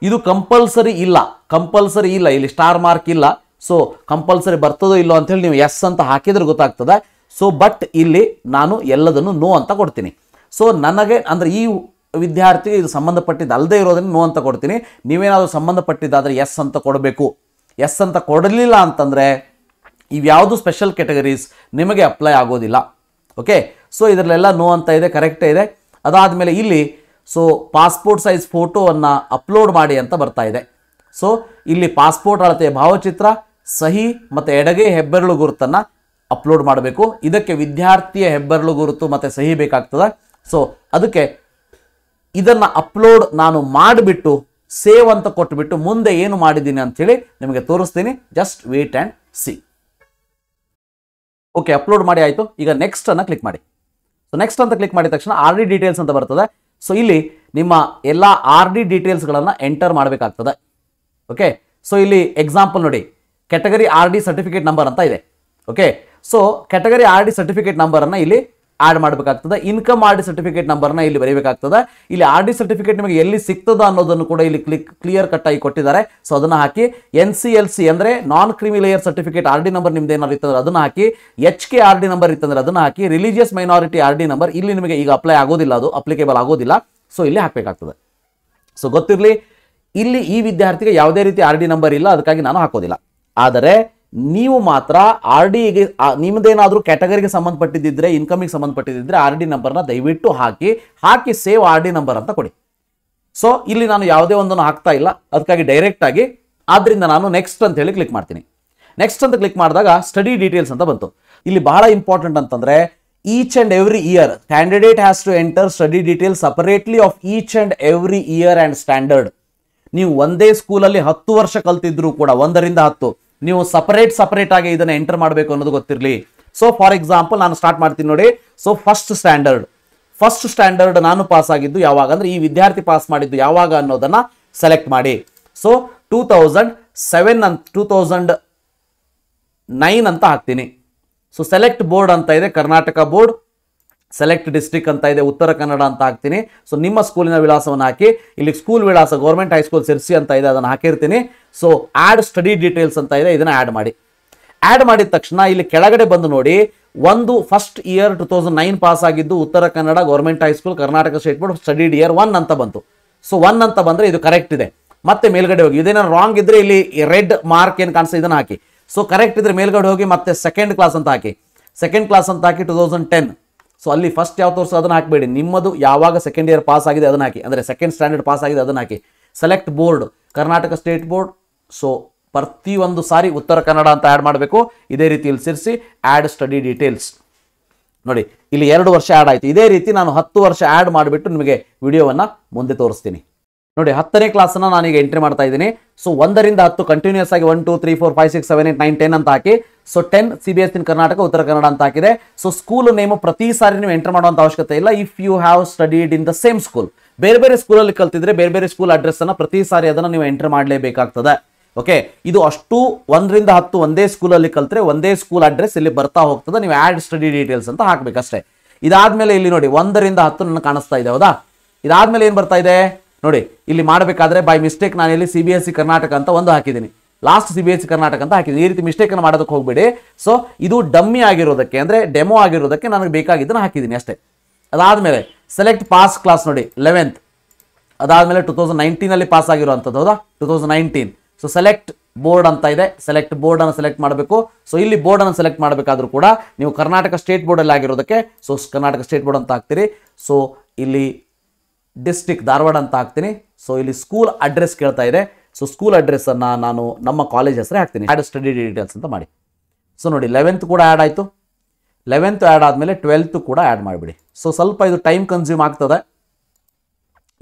ಇದು ಕಂಪಲ್ಸರಿ ಇಲ್ಲ ಕಂಪಲ್ಸರಿ ಇಲ್ಲ ಇಲ್ಲಿ ಸ್ಟಾರ್ ಮಾರ್ಕ್ ಇಲ್ಲ ಸೊ ಕಂಪಲ್ಸರಿ ಬರ್ತದೋ ಇಲ್ಲೋ ಅಂತೇಳಿ ನೀವು ಎಸ್ ಅಂತ ಹಾಕಿದ್ರೆ ಗೊತ್ತಾಗ್ತದೆ ಸೊ ಬಟ್ ಇಲ್ಲಿ ನಾನು ಎಲ್ಲದನ್ನು ನೋ ಅಂತ ಕೊಡ್ತೀನಿ ಸೊ ನನಗೆ ಅಂದರೆ ಈ ವಿದ್ಯಾರ್ಥಿಗೆ ಇದು ಸಂಬಂಧಪಟ್ಟಿದ್ದು ಅಲ್ಲದೆ ಇರೋದನ್ನು ನೋ ಅಂತ ಕೊಡ್ತೀನಿ ನೀವೇನಾದರೂ ಸಂಬಂಧಪಟ್ಟಿದ್ದಾದರೆ ಎಸ್ ಅಂತ ಕೊಡಬೇಕು ಎಸ್ ಅಂತ ಕೊಡಲಿಲ್ಲ ಅಂತಂದರೆ ಇವ್ಯಾವುದು ಸ್ಪೆಷಲ್ ಕೆಟಗರೀಸ್ ನಿಮಗೆ ಅಪ್ಲೈ ಆಗೋದಿಲ್ಲ ಓಕೆ ಸೊ ಇದರಲ್ಲೆಲ್ಲ ನೋ ಅಂತ ಇದೆ ಕರೆಕ್ಟೇ ಇದೆ ಅದಾದಮೇಲೆ ಇಲ್ಲಿ ಸೊ ಪಾಸ್ಪೋರ್ಟ್ ಸೈಜ್ ಫೋಟೋವನ್ನು ಅಪ್ಲೋಡ್ ಮಾಡಿ ಅಂತ ಬರ್ತಾ ಇದೆ ಸೊ ಇಲ್ಲಿ ಪಾಸ್ಪೋರ್ಟ್ ಅಳತೆಯ ಭಾವಚಿತ್ರ ಸಹಿ ಮತ್ತು ಎಡಗೆ ಹೆಬ್ಬೆರಳು ಗುರುತನ್ನು ಅಪ್ಲೋಡ್ ಮಾಡಬೇಕು ಇದಕ್ಕೆ ವಿದ್ಯಾರ್ಥಿಯ ಹೆಬ್ಬೆರಳು ಗುರುತು ಮತ್ತು ಸಹಿ ಬೇಕಾಗ್ತದೆ ಸೊ ಅದಕ್ಕೆ ಇದನ್ನು ಅಪ್ಲೋಡ್ ನಾನು ಮಾಡಿಬಿಟ್ಟು ಸೇವ್ ಅಂತ ಕೊಟ್ಟುಬಿಟ್ಟು ಮುಂದೆ ಏನು ಮಾಡಿದ್ದೀನಿ ಹೇಳಿ ನಿಮಗೆ ತೋರಿಸ್ತೀನಿ just wait and see okay upload ಮಾಡಿ ಆಯಿತು ಈಗ ನೆಕ್ಸ್ಟ್ ಅನ್ನು ಕ್ಲಿಕ್ ಮಾಡಿ ಸೊ ನೆಕ್ಸ್ಟ್ ಅಂತ ಕ್ಲಿಕ್ ಮಾಡಿದ ತಕ್ಷಣ ಆರ್ ಡಿ ಡೀಟೇಲ್ಸ್ ಅಂತ ಬರ್ತದೆ ಸೊ ಇಲ್ಲಿ ನಿಮ್ಮ ಎಲ್ಲ ಆರ್ ಡಿ ಡೀಟೇಲ್ಸ್ಗಳನ್ನು ಎಂಟರ್ ಮಾಡಬೇಕಾಗ್ತದೆ ಓಕೆ ಸೊ ಇಲ್ಲಿ ಎಕ್ಸಾಂಪಲ್ ನೋಡಿ category R D certificate number ಅಂತ ಇದೆ okay so category R D certificate ನಂಬರನ್ನು ಇಲ್ಲಿ ಆಡ್ ಮಾಡಬೇಕಾಗ್ತದೆ ಇನ್ಕಮ್ ಆರ್ ಡಿ ಸರ್ಟಿಫಿಕೇಟ್ ನಂಬರ್ನ ಇಲ್ಲಿ ಬರೀಬೇಕಾಗ್ತದೆ ಇಲ್ಲಿ ಆರ್ ಡಿ ಸರ್ಟಿಫಿಕೇಟ್ ನಿಮಗೆ ಎಲ್ಲಿ ಸಿಕ್ತದ ಅನ್ನೋದನ್ನು ಕೂಡ ಇಲ್ಲಿ ಕ್ಲಿಕ್ ಕ್ಲಿಯರ್ ಕಟ್ ಆಗಿ ಕೊಟ್ಟಿದ್ದಾರೆ ಸೊ ಅದನ್ನು ಹಾಕಿ ಎನ್ ಸಿ ಎಲ್ ಸಿ ಅಂದರೆ non creamy layer certificate R D number ನಿಮ್ದು ಏನಾದ್ರು ಇತ್ತಂದ್ರೆ ಅದನ್ನು ಹಾಕಿ H K R D number ಇತ್ತಂದ್ರೆ ಅದನ್ನು ಹಾಕಿ religious minority R D number ಇಲ್ಲಿ ನಿಮಗೆ ಈಗ ಅಪ್ಲೈ ಆಗೋದಿಲ್ಲ ಅದು ಅಪ್ಲಿಕೇಬಲ್ ಆಗೋದಿಲ್ಲ ಸೊ ಇಲ್ಲಿ ಹಾಕಬೇಕಾಗ್ತದೆ ಸೊ ಗೊತ್ತಿರಲಿ ಇಲ್ಲಿ ಈ ವಿದ್ಯಾರ್ಥಿಗೆ ಯಾವುದೇ ರೀತಿ ಆರ್ ಡಿ ನಂಬರ್ ಇಲ್ಲ ಅದಕ್ಕಾಗಿ ನಾನು ಹಾಕೋದಿಲ್ಲ ಆದರೆ ನೀವು ಮಾತ್ರ ಆರ್ ಡಿಗೆ ನಿಮ್ಮದೇನಾದರೂ ಕ್ಯಾಟಗರಿಗೆ ಸಂಬಂಧಪಟ್ಟಿದ್ದರೆ ಇನ್ಕಮಿಗೆ ಸಂಬಂಧಪಟ್ಟಿದ್ದರೆ ಆರ್ ಡಿ ನಂಬರ್ನ ದಯವಿಟ್ಟು ಹಾಕಿ ಹಾಕಿ ಸೇವ್ ಆರ್ ಡಿ ನಂಬರ್ ಅಂತ ಕೊಡಿ ಸೊ ಇಲ್ಲಿ ನಾನು ಯಾವುದೇ ಒಂದನ್ನು ಹಾಕ್ತಾ ಇಲ್ಲ ಅದಕ್ಕಾಗಿ ಡೈರೆಕ್ಟಾಗಿ ಆದ್ದರಿಂದ ನಾನು ನೆಕ್ಸ್ಟ್ ಅಂತ ಹೇಳಿ ಕ್ಲಿಕ್ ಮಾಡ್ತೀನಿ ನೆಕ್ಸ್ಟ್ ಅಂತ ಕ್ಲಿಕ್ ಮಾಡಿದಾಗ ಸ್ಟಡಿ ಡೀಟೇಲ್ಸ್ ಅಂತ ಬಂತು ಇಲ್ಲಿ ಬಹಳ ಇಂಪಾರ್ಟೆಂಟ್ ಅಂತಂದರೆ each and every year candidate has to enter study details separately of each and every year and standard ನೀವು ಒಂದೇ ಸ್ಕೂಲಲ್ಲಿ ಹತ್ತು ವರ್ಷ ಕಲ್ತಿದ್ರು ಕೂಡ ಒಂದರಿಂದ ಹತ್ತು ನೀವು ಸಪರೇಟ್ ಸಪರೇಟ್ ಆಗಿ ಇದನ್ನ ಎಂಟರ್ ಮಾಡಬೇಕು ಅನ್ನೋದು ಗೊತ್ತಿರಲಿ ಸೊ ಫಾರ್ ಎಕ್ಸಾಂಪಲ್ ನಾನು ಸ್ಟಾರ್ಟ್ ಮಾಡ್ತೀನಿ ನೋಡಿ so first standard first standard ನಾನು ಪಾಸ್ ಆಗಿದ್ದು ಯಾವಾಗ ಅಂದ್ರೆ ಈ ವಿದ್ಯಾರ್ಥಿ ಪಾಸ್ ಮಾಡಿದ್ದು ಯಾವಾಗ ಅನ್ನೋದನ್ನ ಸೆಲೆಕ್ಟ್ ಮಾಡಿ ಸೊ ಟೂ ತೌಸಂಡ್ ಸೆವೆನ್ ಅಂತ ಟೂ ತೌಸಂಡ್ ನೈನ್ ಅಂತ ಹಾಕ್ತೀನಿ ಸೊ ಸೆಲೆಕ್ಟ್ ಬೋರ್ಡ್ ಅಂತ ಇದೆ ಕರ್ನಾಟಕ ಬೋರ್ಡ್ ಸೆಲೆಕ್ಟ್ ಡಿಸ್ಟ್ರಿಕ್ಟ್ ಅಂತ ಇದೆ ಉತ್ತರ ಕನ್ನಡ ಅಂತ ಹಾಕ್ತೀನಿ ಸೊ ನಿಮ್ಮ ಸ್ಕೂಲಿನ ವಿಳಾಸವನ್ನು ಹಾಕಿ ಇಲ್ಲಿ ಸ್ಕೂಲ್ ವಿಳಾಸ ಗೌರ್ಮೆಂಟ್ ಹೈಸ್ಕೂಲ್ ಸಿರ್ಸಿ ಅಂತ ಇದೆ ಅದನ್ನು ಹಾಕಿರ್ತೀನಿ ಸೊ ಆ್ಯಡ್ ಸ್ಟಡಿ ಡೀಟೇಲ್ಸ್ ಅಂತ ಇದೆ ಇದನ್ನು ಆ್ಯಡ್ ಮಾಡಿ ಆ್ಯಡ್ ಮಾಡಿದ ತಕ್ಷಣ ಇಲ್ಲಿ ಕೆಳಗಡೆ ಬಂದು ನೋಡಿ ಒಂದು first year two thousand nine pass ಆಗಿದ್ದು Uttara Kannada government high school Karnataka state board study year one ಅಂತ ಬಂತು ಸೊ ಒನ್ ಅಂತ ಬಂದರೆ ಇದು ಕರೆಕ್ಟ್ ಇದೆ ಮತ್ತೆ ಮೇಲ್ಗಡೆ ಹೋಗಿ ಇದೇನಾದ್ರು ರಾಂಗ್ ಇದ್ರೆ ಇಲ್ಲಿ ರೆಡ್ ಮಾರ್ಕ್ ಏನು ಕಾಣಿಸ್ತದೆ ಇದನ್ನು ಹಾಕಿ ಸೊ ಕರೆಕ್ಟ್ ಇದ್ರೆ ಮೇಲ್ಗಡೆ ಹೋಗಿ ಮತ್ತೆ ಸೆಕೆಂಡ್ ಕ್ಲಾಸ್ ಅಂತ ಹಾಕಿ ಸೆಕೆಂಡ್ ಕ್ಲಾಸ್ ಅಂತ ಹಾಕಿ ಟು ತೌಸಂಡ್ ಟೆನ್ ಸೊ ಅಲ್ಲಿ ಫಸ್ಟ್ ಯಾವ ತೋರಿಸೋ ಅದನ್ನು ಹಾಕಬೇಡಿ ನಿಮ್ಮದು ಯಾವಾಗ ಸೆಕೆಂಡ್ ಇಯರ್ ಪಾಸ್ ಆಗಿದೆ ಅದನ್ನು ಹಾಕಿ ಅಂದರೆ ಸೆಕೆಂಡ್ ಸ್ಟ್ಯಾಂಡರ್ಡ್ ಪಾಸ್ ಆಗಿದೆ ಅದನ್ನು ಹಾಕಿ select board Karnataka state board so ಪ್ರತಿಯೊಂದು ಸಾರಿ ಉತ್ತರ ಕನ್ನಡ ಅಂತ ಆ್ಯಡ್ ಮಾಡಬೇಕು ಇದೇ ರೀತಿ ಇಲ್ಲಿ ಸೇರಿಸಿ ಆ್ಯಡ್ ಸ್ಟಡಿ ಡೀಟೇಲ್ಸ್ ನೋಡಿ ಇಲ್ಲಿ ಎರಡು ವರ್ಷ ಆ್ಯಡ್ ಆಯಿತು ಇದೇ ರೀತಿ ನಾನು ಹತ್ತು ವರ್ಷ ಆ್ಯಡ್ ಮಾಡಿಬಿಟ್ಟು ನಿಮಗೆ ವಿಡಿಯೋವನ್ನು ಮುಂದೆ ತೋರಿಸ್ತೀನಿ ನೋಡಿ ಹತ್ತನೇ ಕ್ಲಾಸನ್ನು ನಾನೀಗ ಎಂಟ್ರಿ ಮಾಡ್ತಾ ಇದ್ದೀನಿ ಸೊ ಒಂದರಿಂದ ಹತ್ತು ಕಂಟಿನ್ಯೂಸ್ ಆಗಿ one two three four five six seven eight nine ten ಅಂತ ಹಾಕಿ so ten C B S in Karnataka Uttara Kannada ಅಂತ ಹಾಕಿದೆ ಸೊ ಸ್ಕೂಲ್ ನೇಮ್ ಪ್ರತಿ ಸಾರಿ ನೀವು ಎಂಟರ್ ಮಾಡುವಂತ ಅವಶ್ಯಕತೆ ಇಲ್ಲ if you have studied in the same school ಬೇರೆ ಬೇರೆ ಸ್ಕೂಲಲ್ಲಿ ಕಲ್ತಿದ್ರೆ ಬೇರೆ ಬೇರೆ ಸ್ಕೂಲ್ ಅಡ್ರೆಸ್ ಅನ್ನ ಪ್ರತಿ ಸಾರಿ ಅದನ್ನು ನೀವು ಎಂಟರ್ ಮಾಡಲೇಬೇಕಾಗ್ತದೆ ಓಕೆ ಇದು ಅಷ್ಟು ಒಂದರಿಂದ ಹತ್ತು ಒಂದೇ ಸ್ಕೂಲಲ್ಲಿ ಕಲ್ತ್ರೆ ಒಂದೇ ಸ್ಕೂಲ್ ಅಡ್ರೆಸ್ ಇಲ್ಲಿ ಬರ್ತಾ ಹೋಗ್ತದೆ ನೀವು ಆ್ಯಡ್ ಸ್ಟಡಿ ಡೀಟೇಲ್ಸ್ ಅಂತ ಹಾಕ್ಬೇಕಷ್ಟೇ ಇದಾದ್ಮೇಲೆ ಇಲ್ಲಿ ನೋಡಿ ಒಂದರಿಂದ ಹತ್ತು ನನ್ನ ಕಾಣಿಸ್ತಾ ಇದೆ ಹೌದಾ ಇದಾದ್ಮೇಲೆ ಏನು ಬರ್ತಾ ಇದೆ ನೋಡಿ ಇಲ್ಲಿ ಮಾಡಬೇಕಾದ್ರೆ ಬೈ ಮಿಸ್ಟೇಕ್ ನಾನು ಇಲ್ಲಿ C B S C Karnataka ಅಂತ ಒಂದು ಹಾಕಿದ್ದೀನಿ last C B S Karnataka ಅಂತ ಹಾಕಿದ್ದೀನಿ ಈ ರೀತಿ ಮಿಸ್ಟೇಕ್ ಅನ್ನು ಮಾಡೋದಕ್ಕೆ ಹೋಗಬೇಡಿ ಸೊ ಇದು ಡಮ್ಮಿ ಆಗಿರೋದಕ್ಕೆ ಅಂದರೆ ಡೆಮೋ ಆಗಿರೋದಕ್ಕೆ ನನಗೆ ಬೇಕಾಗಿದ್ದನ್ನು ಹಾಕಿದ್ದೀನಿ ಅಷ್ಟೇ ಅದಾದಮೇಲೆ ಸೆಲೆಕ್ಟ್ ಪಾಸ್ ಕ್ಲಾಸ್ ನೋಡಿ ಲೆವೆಂತ್ ಅದಾದಮೇಲೆ ಟು ತೌಸಂಡ್ ನೈನ್ಟೀನಲ್ಲಿ ಪಾಸ್ ಆಗಿರುವಂಥದ್ದು ಹೌದಾ two thousand nineteen so select board ಅಂತ ಇದೆ ಸೆಲೆಕ್ಟ್ ಬೋರ್ಡ್ ಅನ್ನು ಸೆಲೆಕ್ಟ್ ಮಾಡಬೇಕು ಸೊ ಇಲ್ಲಿ ಬೋರ್ಡ್ ಅನ್ನು ಸೆಲೆಕ್ಟ್ ಮಾಡಬೇಕಾದ್ರೂ ಕೂಡ ನೀವು ಕರ್ನಾಟಕ ಸ್ಟೇಟ್ ಬೋರ್ಡಲ್ಲಿ ಆಗಿರೋದಕ್ಕೆ ಸೊ ಕರ್ನಾಟಕ ಸ್ಟೇಟ್ ಬೋರ್ಡ್ ಅಂತ ಹಾಕ್ತೀರಿ ಸೊ ಇಲ್ಲಿ ಡಿಸ್ಟಿಕ್ ಧಾರವಾಡ ಅಂತ ಹಾಕ್ತೀನಿ ಸೊ ಇಲ್ಲಿ ಸ್ಕೂಲ್ ಅಡ್ರೆಸ್ ಕೇಳ್ತಾ ಇದೆ ಸೊ ಸ್ಕೂಲ್ ಅಡ್ರೆಸ್ಸನ್ನು ನಾನು ನಮ್ಮ ಕಾಲೇಜ್ ಹೆಸರೇ ಹಾಕ್ತೀನಿ ಆ್ಯಡ್ ಸ್ಟಡಿ ಡೀಟೇಲ್ಸ್ ಅಂತ ಮಾಡಿ ಸೊ ನೋಡಿ ಲೆವೆಂತ್ ಕೂಡ ಆ್ಯಡ್ ಆಯಿತು ಲೆವೆಂತ್ ಆ್ಯಡ್ ಆದಮೇಲೆ ಟ್ವೆಲ್ತ್ ಕೂಡ ಆ್ಯಡ್ ಮಾಡಿಬಿಡಿ ಸೊ ಸ್ವಲ್ಪ ಇದು ಟೈಮ್ ಕನ್ಸ್ಯೂಮ್ ಆಗ್ತದೆ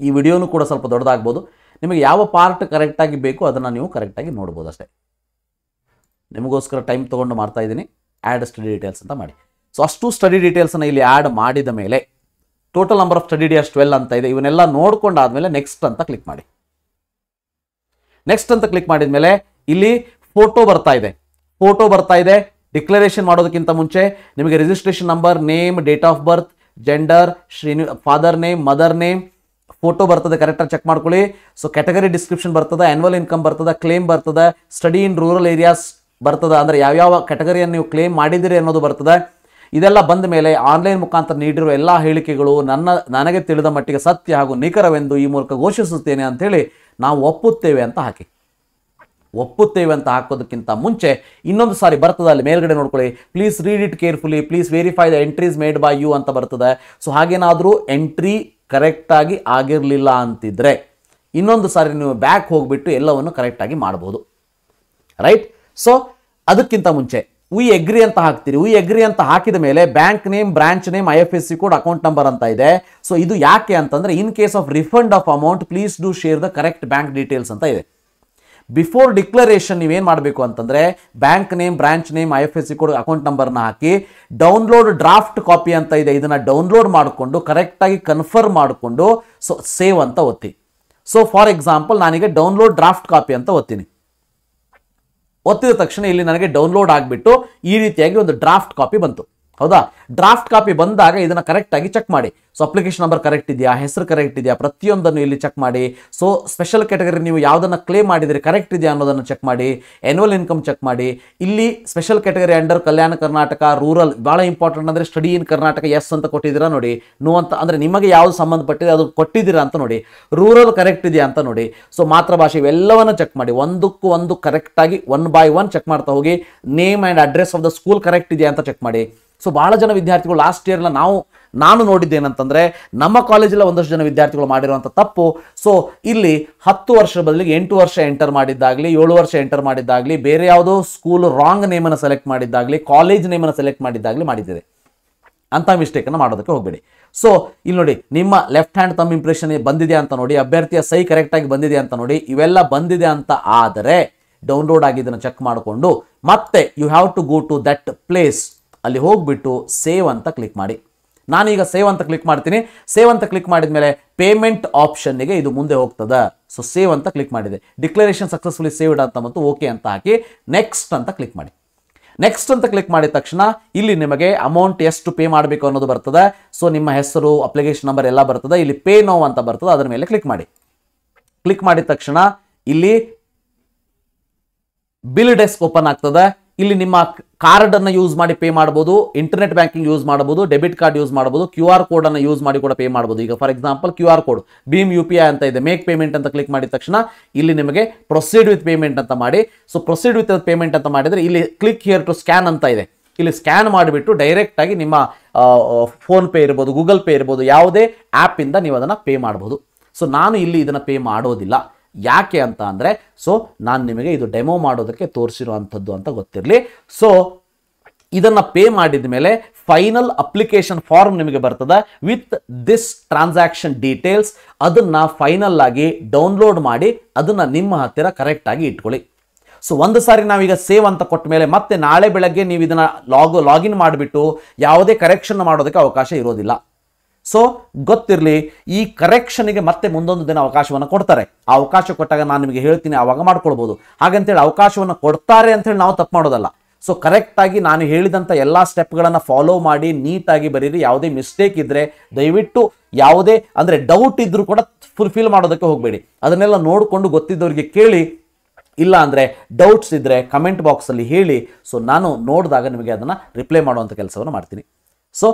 ಈ ವಿಡಿಯೋನು ಕೂಡ ಸ್ವಲ್ಪ ದೊಡ್ಡದಾಗ್ಬೋದು ನಿಮಗೆ ಯಾವ ಪಾರ್ಟ್ ಕರೆಕ್ಟಾಗಿ ಬೇಕು ಅದನ್ನು ನೀವು ಕರೆಕ್ಟಾಗಿ ನೋಡ್ಬೋದು ಅಷ್ಟೇ ನಿಮಗೋಸ್ಕರ ಟೈಮ್ ತೊಗೊಂಡು ಮಾಡ್ತಾ ಇದ್ದೀನಿ ಆ್ಯಡ್ ಸ್ಟಡಿ ಡೀಟೇಲ್ಸ್ ಅಂತ ಮಾಡಿ ಸೊ ಅಷ್ಟು ಸ್ಟಡಿ ಡೀಟೇಲ್ಸನ್ನು ಇಲ್ಲಿ ಆ್ಯಡ್ ಮಾಡಿದ ಮೇಲೆ total number of study years twelve ಅಂತ ಇದೆ ಇವನ್ನೆಲ್ಲ ನೋಡ್ಕೊಂಡಾದ್ಮೇಲೆ ನೆಕ್ಸ್ಟ್ ಅಂತ ಕ್ಲಿಕ್ ಮಾಡಿ ನೆಕ್ಸ್ಟ್ ಅಂತ ಕ್ಲಿಕ್ ಮಾಡಿದ ಮೇಲೆ ಇಲ್ಲಿ ಫೋಟೋ ಬರ್ತಾ ಇದೆ ಫೋಟೋ ಬರ್ತಾ ಇದೆ ಡಿಕ್ಲರೇಷನ್ ಮಾಡೋದಕ್ಕಿಂತ ಮುಂಚೆ ನಿಮಗೆ registration number name date of birth gender ಶ್ರೀನಿ father name mother name photo ಬರ್ತದೆ ಕರೆಕ್ಟಾಗಿ ಚೆಕ್ ಮಾಡ್ಕೊಳ್ಳಿ ಸೊ ಕ್ಯಾಟಗರಿ ಡಿಸ್ಕ್ರಿಪ್ಷನ್ ಬರ್ತದೆ ಆ್ಯನ್ವಲ್ ಇನ್ಕಮ್ ಬರ್ತದೆ ಕ್ಲೇಮ್ ಬರ್ತದೆ ಸ್ಟಡಿ ಇನ್ ರೂರಲ್ ಏರಿಯಾಸ್ ಬರ್ತದೆ ಅಂದರೆ ಯಾವ್ಯಾವ ಕ್ಯಾಟಗರಿಯನ್ನು ನೀವು ಕ್ಲೇಮ್ ಮಾಡಿದಿರಿ ಅನ್ನೋದು ಬರ್ತದೆ ಇದೆಲ್ಲ ಬಂದ ಮೇಲೆ ಆನ್ಲೈನ್ ಮುಖಾಂತರ ನೀಡಿರುವ ಎಲ್ಲ ಹೇಳಿಕೆಗಳು ನನ್ನ ನನಗೆ ತಿಳಿದ ಮಟ್ಟಿಗೆ ಸತ್ಯ ಹಾಗೂ ನಿಖರವೆಂದು ಈ ಮೂಲಕ ಘೋಷಿಸುತ್ತೇನೆ ಅಂಥೇಳಿ ನಾವು ಒಪ್ಪುತ್ತೇವೆ ಅಂತ ಹಾಕಿ ಒಪ್ಪುತ್ತೇವೆ ಅಂತ ಹಾಕೋದಕ್ಕಿಂತ ಮುಂಚೆ ಇನ್ನೊಂದು ಸಾರಿ ಬರ್ತದೆ ಅಲ್ಲಿ ಮೇಲ್ಗಡೆ ನೋಡ್ಕೊಳ್ಳಿ please read it carefully please verify the entries made by you ಅಂತ ಬರ್ತದೆ ಸೊ ಹಾಗೇನಾದರೂ ಎಂಟ್ರಿ ಕರೆಕ್ಟಾಗಿ ಆಗಿರಲಿಲ್ಲ ಅಂತಿದ್ರೆ ಇನ್ನೊಂದು ಸಾರಿ ನೀವು ಬ್ಯಾಕ್ ಹೋಗಿಬಿಟ್ಟು ಎಲ್ಲವನ್ನು ಕರೆಕ್ಟಾಗಿ ಮಾಡ್ಬೋದು ರೈಟ್ ಸೊ ಅದಕ್ಕಿಂತ ಮುಂಚೆ ವಿ ಎಗ್ರಿ ಅಂತ ಹಾಕ್ತೀರಿ ವಿ ಎಗ್ರಿ ಅಂತ ಹಾಕಿದ ಮೇಲೆ bank name branch name I F S C code account number ಅಂತ ಇದೆ ಸೊ ಇದು ಯಾಕೆ ಅಂತಂದರೆ in case of refund of amount please do share the correct bank details ಅಂತ ಇದೆ ಬಿಫೋರ್ ಡಿಕ್ಲರೇಷನ್ ನೀವೇನು ಮಾಡಬೇಕು ಅಂತಂದರೆ bank name branch name I F S C code account ನಂಬರ್ನ ಹಾಕಿ ಡೌನ್ಲೋಡ್ ಡ್ರಾಫ್ಟ್ ಕಾಪಿ ಅಂತ ಇದೆ ಇದನ್ನು ಡೌನ್ಲೋಡ್ ಮಾಡಿಕೊಂಡು ಕರೆಕ್ಟಾಗಿ ಕನ್ಫರ್ಮ್ ಮಾಡಿಕೊಂಡು ಸೊ ಸೇವ್ ಅಂತ ಒತ್ತಿ ಸೊ ಫಾರ್ ಎಕ್ಸಾಂಪಲ್ ನಾನೀಗ ಡೌನ್ಲೋಡ್ ಡ್ರಾಫ್ಟ್ ಕಾಪಿ ಅಂತ ಒತ್ತೀನಿ ಒತ್ತಿದ ತಕ್ಷಣ ಇಲ್ಲಿ ನನಗೆ ಡೌನ್ಲೋಡ್ ಆಗಿಬಿಟ್ಟು ಈ ರೀತಿಯಾಗಿ ಒಂದು ಡ್ರಾಫ್ಟ್ ಕಾಪಿ ಬಂತು ಹೌದಾ ಡ್ರಾಫ್ಟ್ ಕಾಪಿ ಬಂದಾಗ ಇದನ್ನು ಕರೆಕ್ಟಾಗಿ ಚೆಕ್ ಮಾಡಿ ಸೊ ಅಪ್ಲಿಕೇಶನ್ ನಂಬರ್ ಕರೆಕ್ಟ್ ಇದೆಯಾ ಹೆಸರು ಕರೆಕ್ಟ್ ಇದೆಯಾ ಪ್ರತಿಯೊಂದನ್ನು ಇಲ್ಲಿ ಚೆಕ್ ಮಾಡಿ ಸೊ ಸ್ಪೆಷಲ್ ಕ್ಯಾಟಗರಿ ನೀವು ಯಾವುದನ್ನು ಕ್ಲೇಮ್ ಮಾಡಿದರೆ ಕರೆಕ್ಟ್ ಇದೆಯಾ ಅನ್ನೋದನ್ನು ಚೆಕ್ ಮಾಡಿ ಎನ್ಯುವಲ್ ಇನ್ಕಮ್ ಚೆಕ್ ಮಾಡಿ ಇಲ್ಲಿ special category under Kalyana Karnataka rural ಭಾಳ ಇಂಪಾರ್ಟೆಂಟ್ ಅಂದರೆ ಸ್ಟಡಿ ಇನ್ ಕರ್ನಾಟಕ ಎಸ್ ಅಂತ ಕೊಟ್ಟಿದ್ದೀರಾ ನೋಡಿ ನೋ ಅಂತ ಅಂದರೆ ನಿಮಗೆ ಯಾವ್ದು ಸಂಬಂಧಪಟ್ಟಿದೆ ಅದು ಕೊಟ್ಟಿದ್ದೀರಾ ಅಂತ ನೋಡಿ ರೂರಲ್ ಕರೆಕ್ಟ್ ಇದೆಯಾ ಅಂತ ನೋಡಿ ಸೊ ಮಾತೃಭಾಷೆ ಇವೆಲ್ಲವನ್ನು ಚೆಕ್ ಮಾಡಿ ಒಂದಕ್ಕೂ ಒಂದು ಕರೆಕ್ಟಾಗಿ ಒನ್ ಬೈ ಒನ್ ಚೆಕ್ ಮಾಡ್ತಾ ಹೋಗಿ name and address of the school correct ಇದೆಯಾ ಅಂತ ಚೆಕ್ ಮಾಡಿ ಸೊ ಭಾಳ ಜನ ವಿದ್ಯಾರ್ಥಿಗಳು ಲಾಸ್ಟ್ ಇಯರ್ನ ನಾವು ನಾನು ನೋಡಿದ್ದೇನಂತಂದರೆ ನಮ್ಮ ಕಾಲೇಜಲ್ಲ ಒಂದಷ್ಟು ಜನ ವಿದ್ಯಾರ್ಥಿಗಳು ಮಾಡಿರುವಂಥ ತಪ್ಪು ಸೊ ಇಲ್ಲಿ ಹತ್ತು ವರ್ಷ ಬದಲಿಗೆ ಎಂಟು ವರ್ಷ ಎಂಟರ್ ಮಾಡಿದ್ದಾಗಲಿ ಏಳು ವರ್ಷ ಎಂಟರ್ ಮಾಡಿದ್ದಾಗಲಿ ಬೇರೆ ಯಾವುದೋ ಸ್ಕೂಲ್ ರಾಂಗ್ ನೇಮನ್ನು ಸೆಲೆಕ್ಟ್ ಮಾಡಿದ್ದಾಗಲಿ ಕಾಲೇಜ್ ನೇಮನ್ನು ಸೆಲೆಕ್ಟ್ ಮಾಡಿದ್ದಾಗಲಿ ಮಾಡಿದ್ದೇವೆ ಅಂಥ ಮಿಸ್ಟೇಕನ್ನು ಮಾಡೋದಕ್ಕೆ ಹೋಗಬೇಡಿ ಸೊ ಇಲ್ಲಿ ನೋಡಿ ನಿಮ್ಮ ಲೆಫ್ಟ್ ಹ್ಯಾಂಡ್ ತಮ್ಮ ಇಂಪ್ರೆಷನ್ ಬಂದಿದೆ ಅಂತ ನೋಡಿ ಅಭ್ಯರ್ಥಿಯ ಸೈ ಕರೆಕ್ಟಾಗಿ ಬಂದಿದೆ ಅಂತ ನೋಡಿ ಇವೆಲ್ಲ ಬಂದಿದೆ ಅಂತ ಆದರೆ ಡೌನ್ಲೋಡ್ ಇದನ್ನು ಚೆಕ್ ಮಾಡಿಕೊಂಡು ಮತ್ತೆ you have to go to that place ಅಲ್ಲಿ ಹೋಗಿಬಿಟ್ಟು ಸೇವ್ ಅಂತ ಕ್ಲಿಕ್ ಮಾಡಿ ನಾನೀಗ ಸೇವ್ ಅಂತ ಕ್ಲಿಕ್ ಮಾಡ್ತೀನಿ ಸೇವ್ ಅಂತ ಕ್ಲಿಕ್ ಮಾಡಿದ ಮೇಲೆ ಪೇಮೆಂಟ್ ಆಪ್ಷನ್ಗೆ ಇದು ಮುಂದೆ ಹೋಗ್ತದೆ ಸೊ ಸೇವ್ ಅಂತ ಕ್ಲಿಕ್ ಮಾಡಿದೆ ಡಿಕ್ಲರೇಷನ್ ಸಕ್ಸಸ್ಫುಲಿ ಸೇವ್ಡ್ ಅಂತ ಮತ್ತು ಓಕೆ ಅಂತ ಹಾಕಿ ನೆಕ್ಸ್ಟ್ ಅಂತ ಕ್ಲಿಕ್ ಮಾಡಿ ನೆಕ್ಸ್ಟ್ ಅಂತ ಕ್ಲಿಕ್ ಮಾಡಿದ ತಕ್ಷಣ ಇಲ್ಲಿ ನಿಮಗೆ ಅಮೌಂಟ್ ಎಷ್ಟು ಪೇ ಮಾಡಬೇಕು ಅನ್ನೋದು ಬರ್ತದೆ ಸೊ ನಿಮ್ಮ ಹೆಸರು ಅಪ್ಲಿಕೇಶನ್ ನಂಬರ್ ಎಲ್ಲ ಬರ್ತದೆ ಇಲ್ಲಿ ಪೇ ನೋವ್ ಅಂತ ಬರ್ತದೆ ಅದರ ಮೇಲೆ ಕ್ಲಿಕ್ ಮಾಡಿ ಕ್ಲಿಕ್ ಮಾಡಿದ ತಕ್ಷಣ ಇಲ್ಲಿ ಬಿಲ್ ಡೆಸ್ಕ್ ಓಪನ್ ಆಗ್ತದೆ ಇಲ್ಲಿ ನಿಮ್ಮ ಕಾರ್ಡನ್ನು ಯೂಸ್ ಮಾಡಿ ಪೇ ಮಾಡ್ಬೋದು ಇಂಟರ್ನೆಟ್ ಬ್ಯಾಂಕಿಂಗ್ ಯೂಸ್ ಮಾಡ್ಬೋದು ಡೆಬಿಟ್ ಕಾರ್ಡ್ ಯೂಸ್ ಮಾಡ್ಬೋದು ಕ್ಯೂ ಆರ್ ಕೋಡನ್ನು ಯೂಸ್ ಮಾಡಿ ಕೂಡ ಪೇ ಮಾಡ್ಬೋದು ಈಗ for example Q R code ಭೀಮ್ ಯು ಪಿ ಐ ಅಂತ ಇದೆ ಮೇಕ್ ಪೇಮೆಂಟ್ ಅಂತ ಕ್ಲಿಕ್ ಮಾಡಿದ ತಕ್ಷಣ ಇಲ್ಲಿ ನಿಮಗೆ ಪ್ರೊಸೀಡ್ ವಿತ್ ಪೇಮೆಂಟ್ ಅಂತ ಮಾಡಿ ಸೊ ಪ್ರೊಸೀಡ್ ವಿತ್ ಪೇಮೆಂಟ್ ಅಂತ ಮಾಡಿದರೆ ಇಲ್ಲಿ ಕ್ಲಿಕ್ ಹಿಯರ್ ಟು ಸ್ಕ್ಯಾನ್ ಅಂತ ಇದೆ ಇಲ್ಲಿ ಸ್ಕ್ಯಾನ್ ಮಾಡಿಬಿಟ್ಟು ಡೈರೆಕ್ಟಾಗಿ ನಿಮ್ಮ ಫೋನ್ ಪೇ ಇರ್ಬೋದು ಗೂಗಲ್ ಪೇ ಇರ್ಬೋದು ಯಾವುದೇ ಆ್ಯಪಿಂದ ನೀವು ಅದನ್ನು ಪೇ ಮಾಡ್ಬೋದು ಸೊ ನಾನು ಇಲ್ಲಿ ಇದನ್ನು ಪೇ ಮಾಡೋದಿಲ್ಲ ಯಾಕೆ ಅಂತ ಅಂದರೆ ಸೊ ನಾನು ನಿಮಗೆ ಇದು ಡೆಮೋ ಮಾಡೋದಕ್ಕೆ ತೋರಿಸಿರುವಂಥದ್ದು ಅಂತ ಗೊತ್ತಿರಲಿ ಸೊ ಇದನ್ನು ಪೇ ಮಾಡಿದ ಮೇಲೆ ಫೈನಲ್ ಅಪ್ಲಿಕೇಶನ್ ಫಾರ್ಮ್ ನಿಮಗೆ ಬರ್ತದೆ ವಿತ್ ದಿಸ್ ಟ್ರಾನ್ಸಾಕ್ಷನ್ ಡೀಟೇಲ್ಸ್ ಅದನ್ನು ಫೈನಲ್ ಆಗಿ ಡೌನ್ಲೋಡ್ ಮಾಡಿ ಅದನ್ನು ನಿಮ್ಮ ಹತ್ತಿರ ಕರೆಕ್ಟಾಗಿ ಇಟ್ಕೊಳ್ಳಿ ಸೊ ಒಂದು ಸಾರಿ ನಾವೀಗ ಸೇವ್ ಅಂತ ಕೊಟ್ಟ ಮೇಲೆ ಮತ್ತೆ ನಾಳೆ ಬೆಳಗ್ಗೆ ನೀವು ಇದನ್ನು ಲಾಗು ಲಾಗಿನ್ ಮಾಡಿಬಿಟ್ಟು ಯಾವುದೇ ಕರೆಕ್ಷನ್ ಮಾಡೋದಕ್ಕೆ ಅವಕಾಶ ಇರೋದಿಲ್ಲ ಸೊ ಗೊತ್ತಿರಲಿ ಈ ಕರೆಕ್ಷನ್ಗೆ ಮತ್ತೆ ಮುಂದೊಂದು ದಿನ ಅವಕಾಶವನ್ನು ಕೊಡ್ತಾರೆ ಆ ಅವಕಾಶ ಕೊಟ್ಟಾಗ ನಾನು ನಿಮಗೆ ಹೇಳ್ತೀನಿ ಅವಾಗ ಮಾಡ್ಕೊಳ್ಬೋದು ಹಾಗಂತೇಳಿ ಅವಕಾಶವನ್ನು ಕೊಡ್ತಾರೆ ಅಂತೇಳಿ ನಾವು ತಪ್ಪು ಮಾಡೋದಲ್ಲ ಸೊ ಕರೆಕ್ಟಾಗಿ ನಾನು ಹೇಳಿದಂಥ ಎಲ್ಲ ಸ್ಟೆಪ್ಗಳನ್ನು ಫಾಲೋ ಮಾಡಿ ನೀಟಾಗಿ ಬರೀರಿ ಯಾವುದೇ ಮಿಸ್ಟೇಕ್ ಇದ್ದರೆ ದಯವಿಟ್ಟು ಯಾವುದೇ ಅಂದರೆ ಡೌಟ್ ಇದ್ದರೂ ಕೂಡ ಫುಲ್ಫಿಲ್ ಮಾಡೋದಕ್ಕೆ ಹೋಗಬೇಡಿ ಅದನ್ನೆಲ್ಲ ನೋಡಿಕೊಂಡು ಗೊತ್ತಿದ್ದವರಿಗೆ ಕೇಳಿ ಇಲ್ಲ ಅಂದರೆ ಡೌಟ್ಸ್ ಇದ್ದರೆ ಕಮೆಂಟ್ ಬಾಕ್ಸಲ್ಲಿ ಹೇಳಿ ಸೊ ನಾನು ನೋಡಿದಾಗ ನಿಮಗೆ ಅದನ್ನು ರಿಪ್ಲೈ ಮಾಡುವಂಥ ಕೆಲಸವನ್ನು ಮಾಡ್ತೀನಿ ಸೊ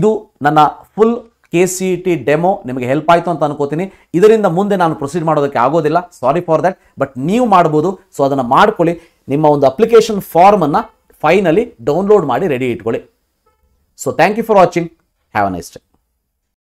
ಇದು ನನ್ನ full K C E T demo ನಿಮಗೆ ಹೆಲ್ಪ್ ಆಯಿತು ಅಂತ ಅನ್ಕೋತೀನಿ ಇದರಿಂದ ಮುಂದೆ ನಾನು ಪ್ರೊಸೀಡ್ ಮಾಡೋದಕ್ಕೆ ಆಗೋದಿಲ್ಲ ಸಾರಿ ಫಾರ್ ದ್ಯಾಟ್ ಬಟ್ ನೀವು ಮಾಡ್ಬೋದು ಸೊ ಅದನ್ನು ಮಾಡ್ಕೊಳ್ಳಿ ನಿಮ್ಮ ಒಂದು ಅಪ್ಲಿಕೇಶನ್ ಫಾರ್ಮನ್ನು ಫೈನಲಿ ಡೌನ್ಲೋಡ್ ಮಾಡಿ ರೆಡಿ ಇಟ್ಕೊಳ್ಳಿ so thank you for watching have a nice day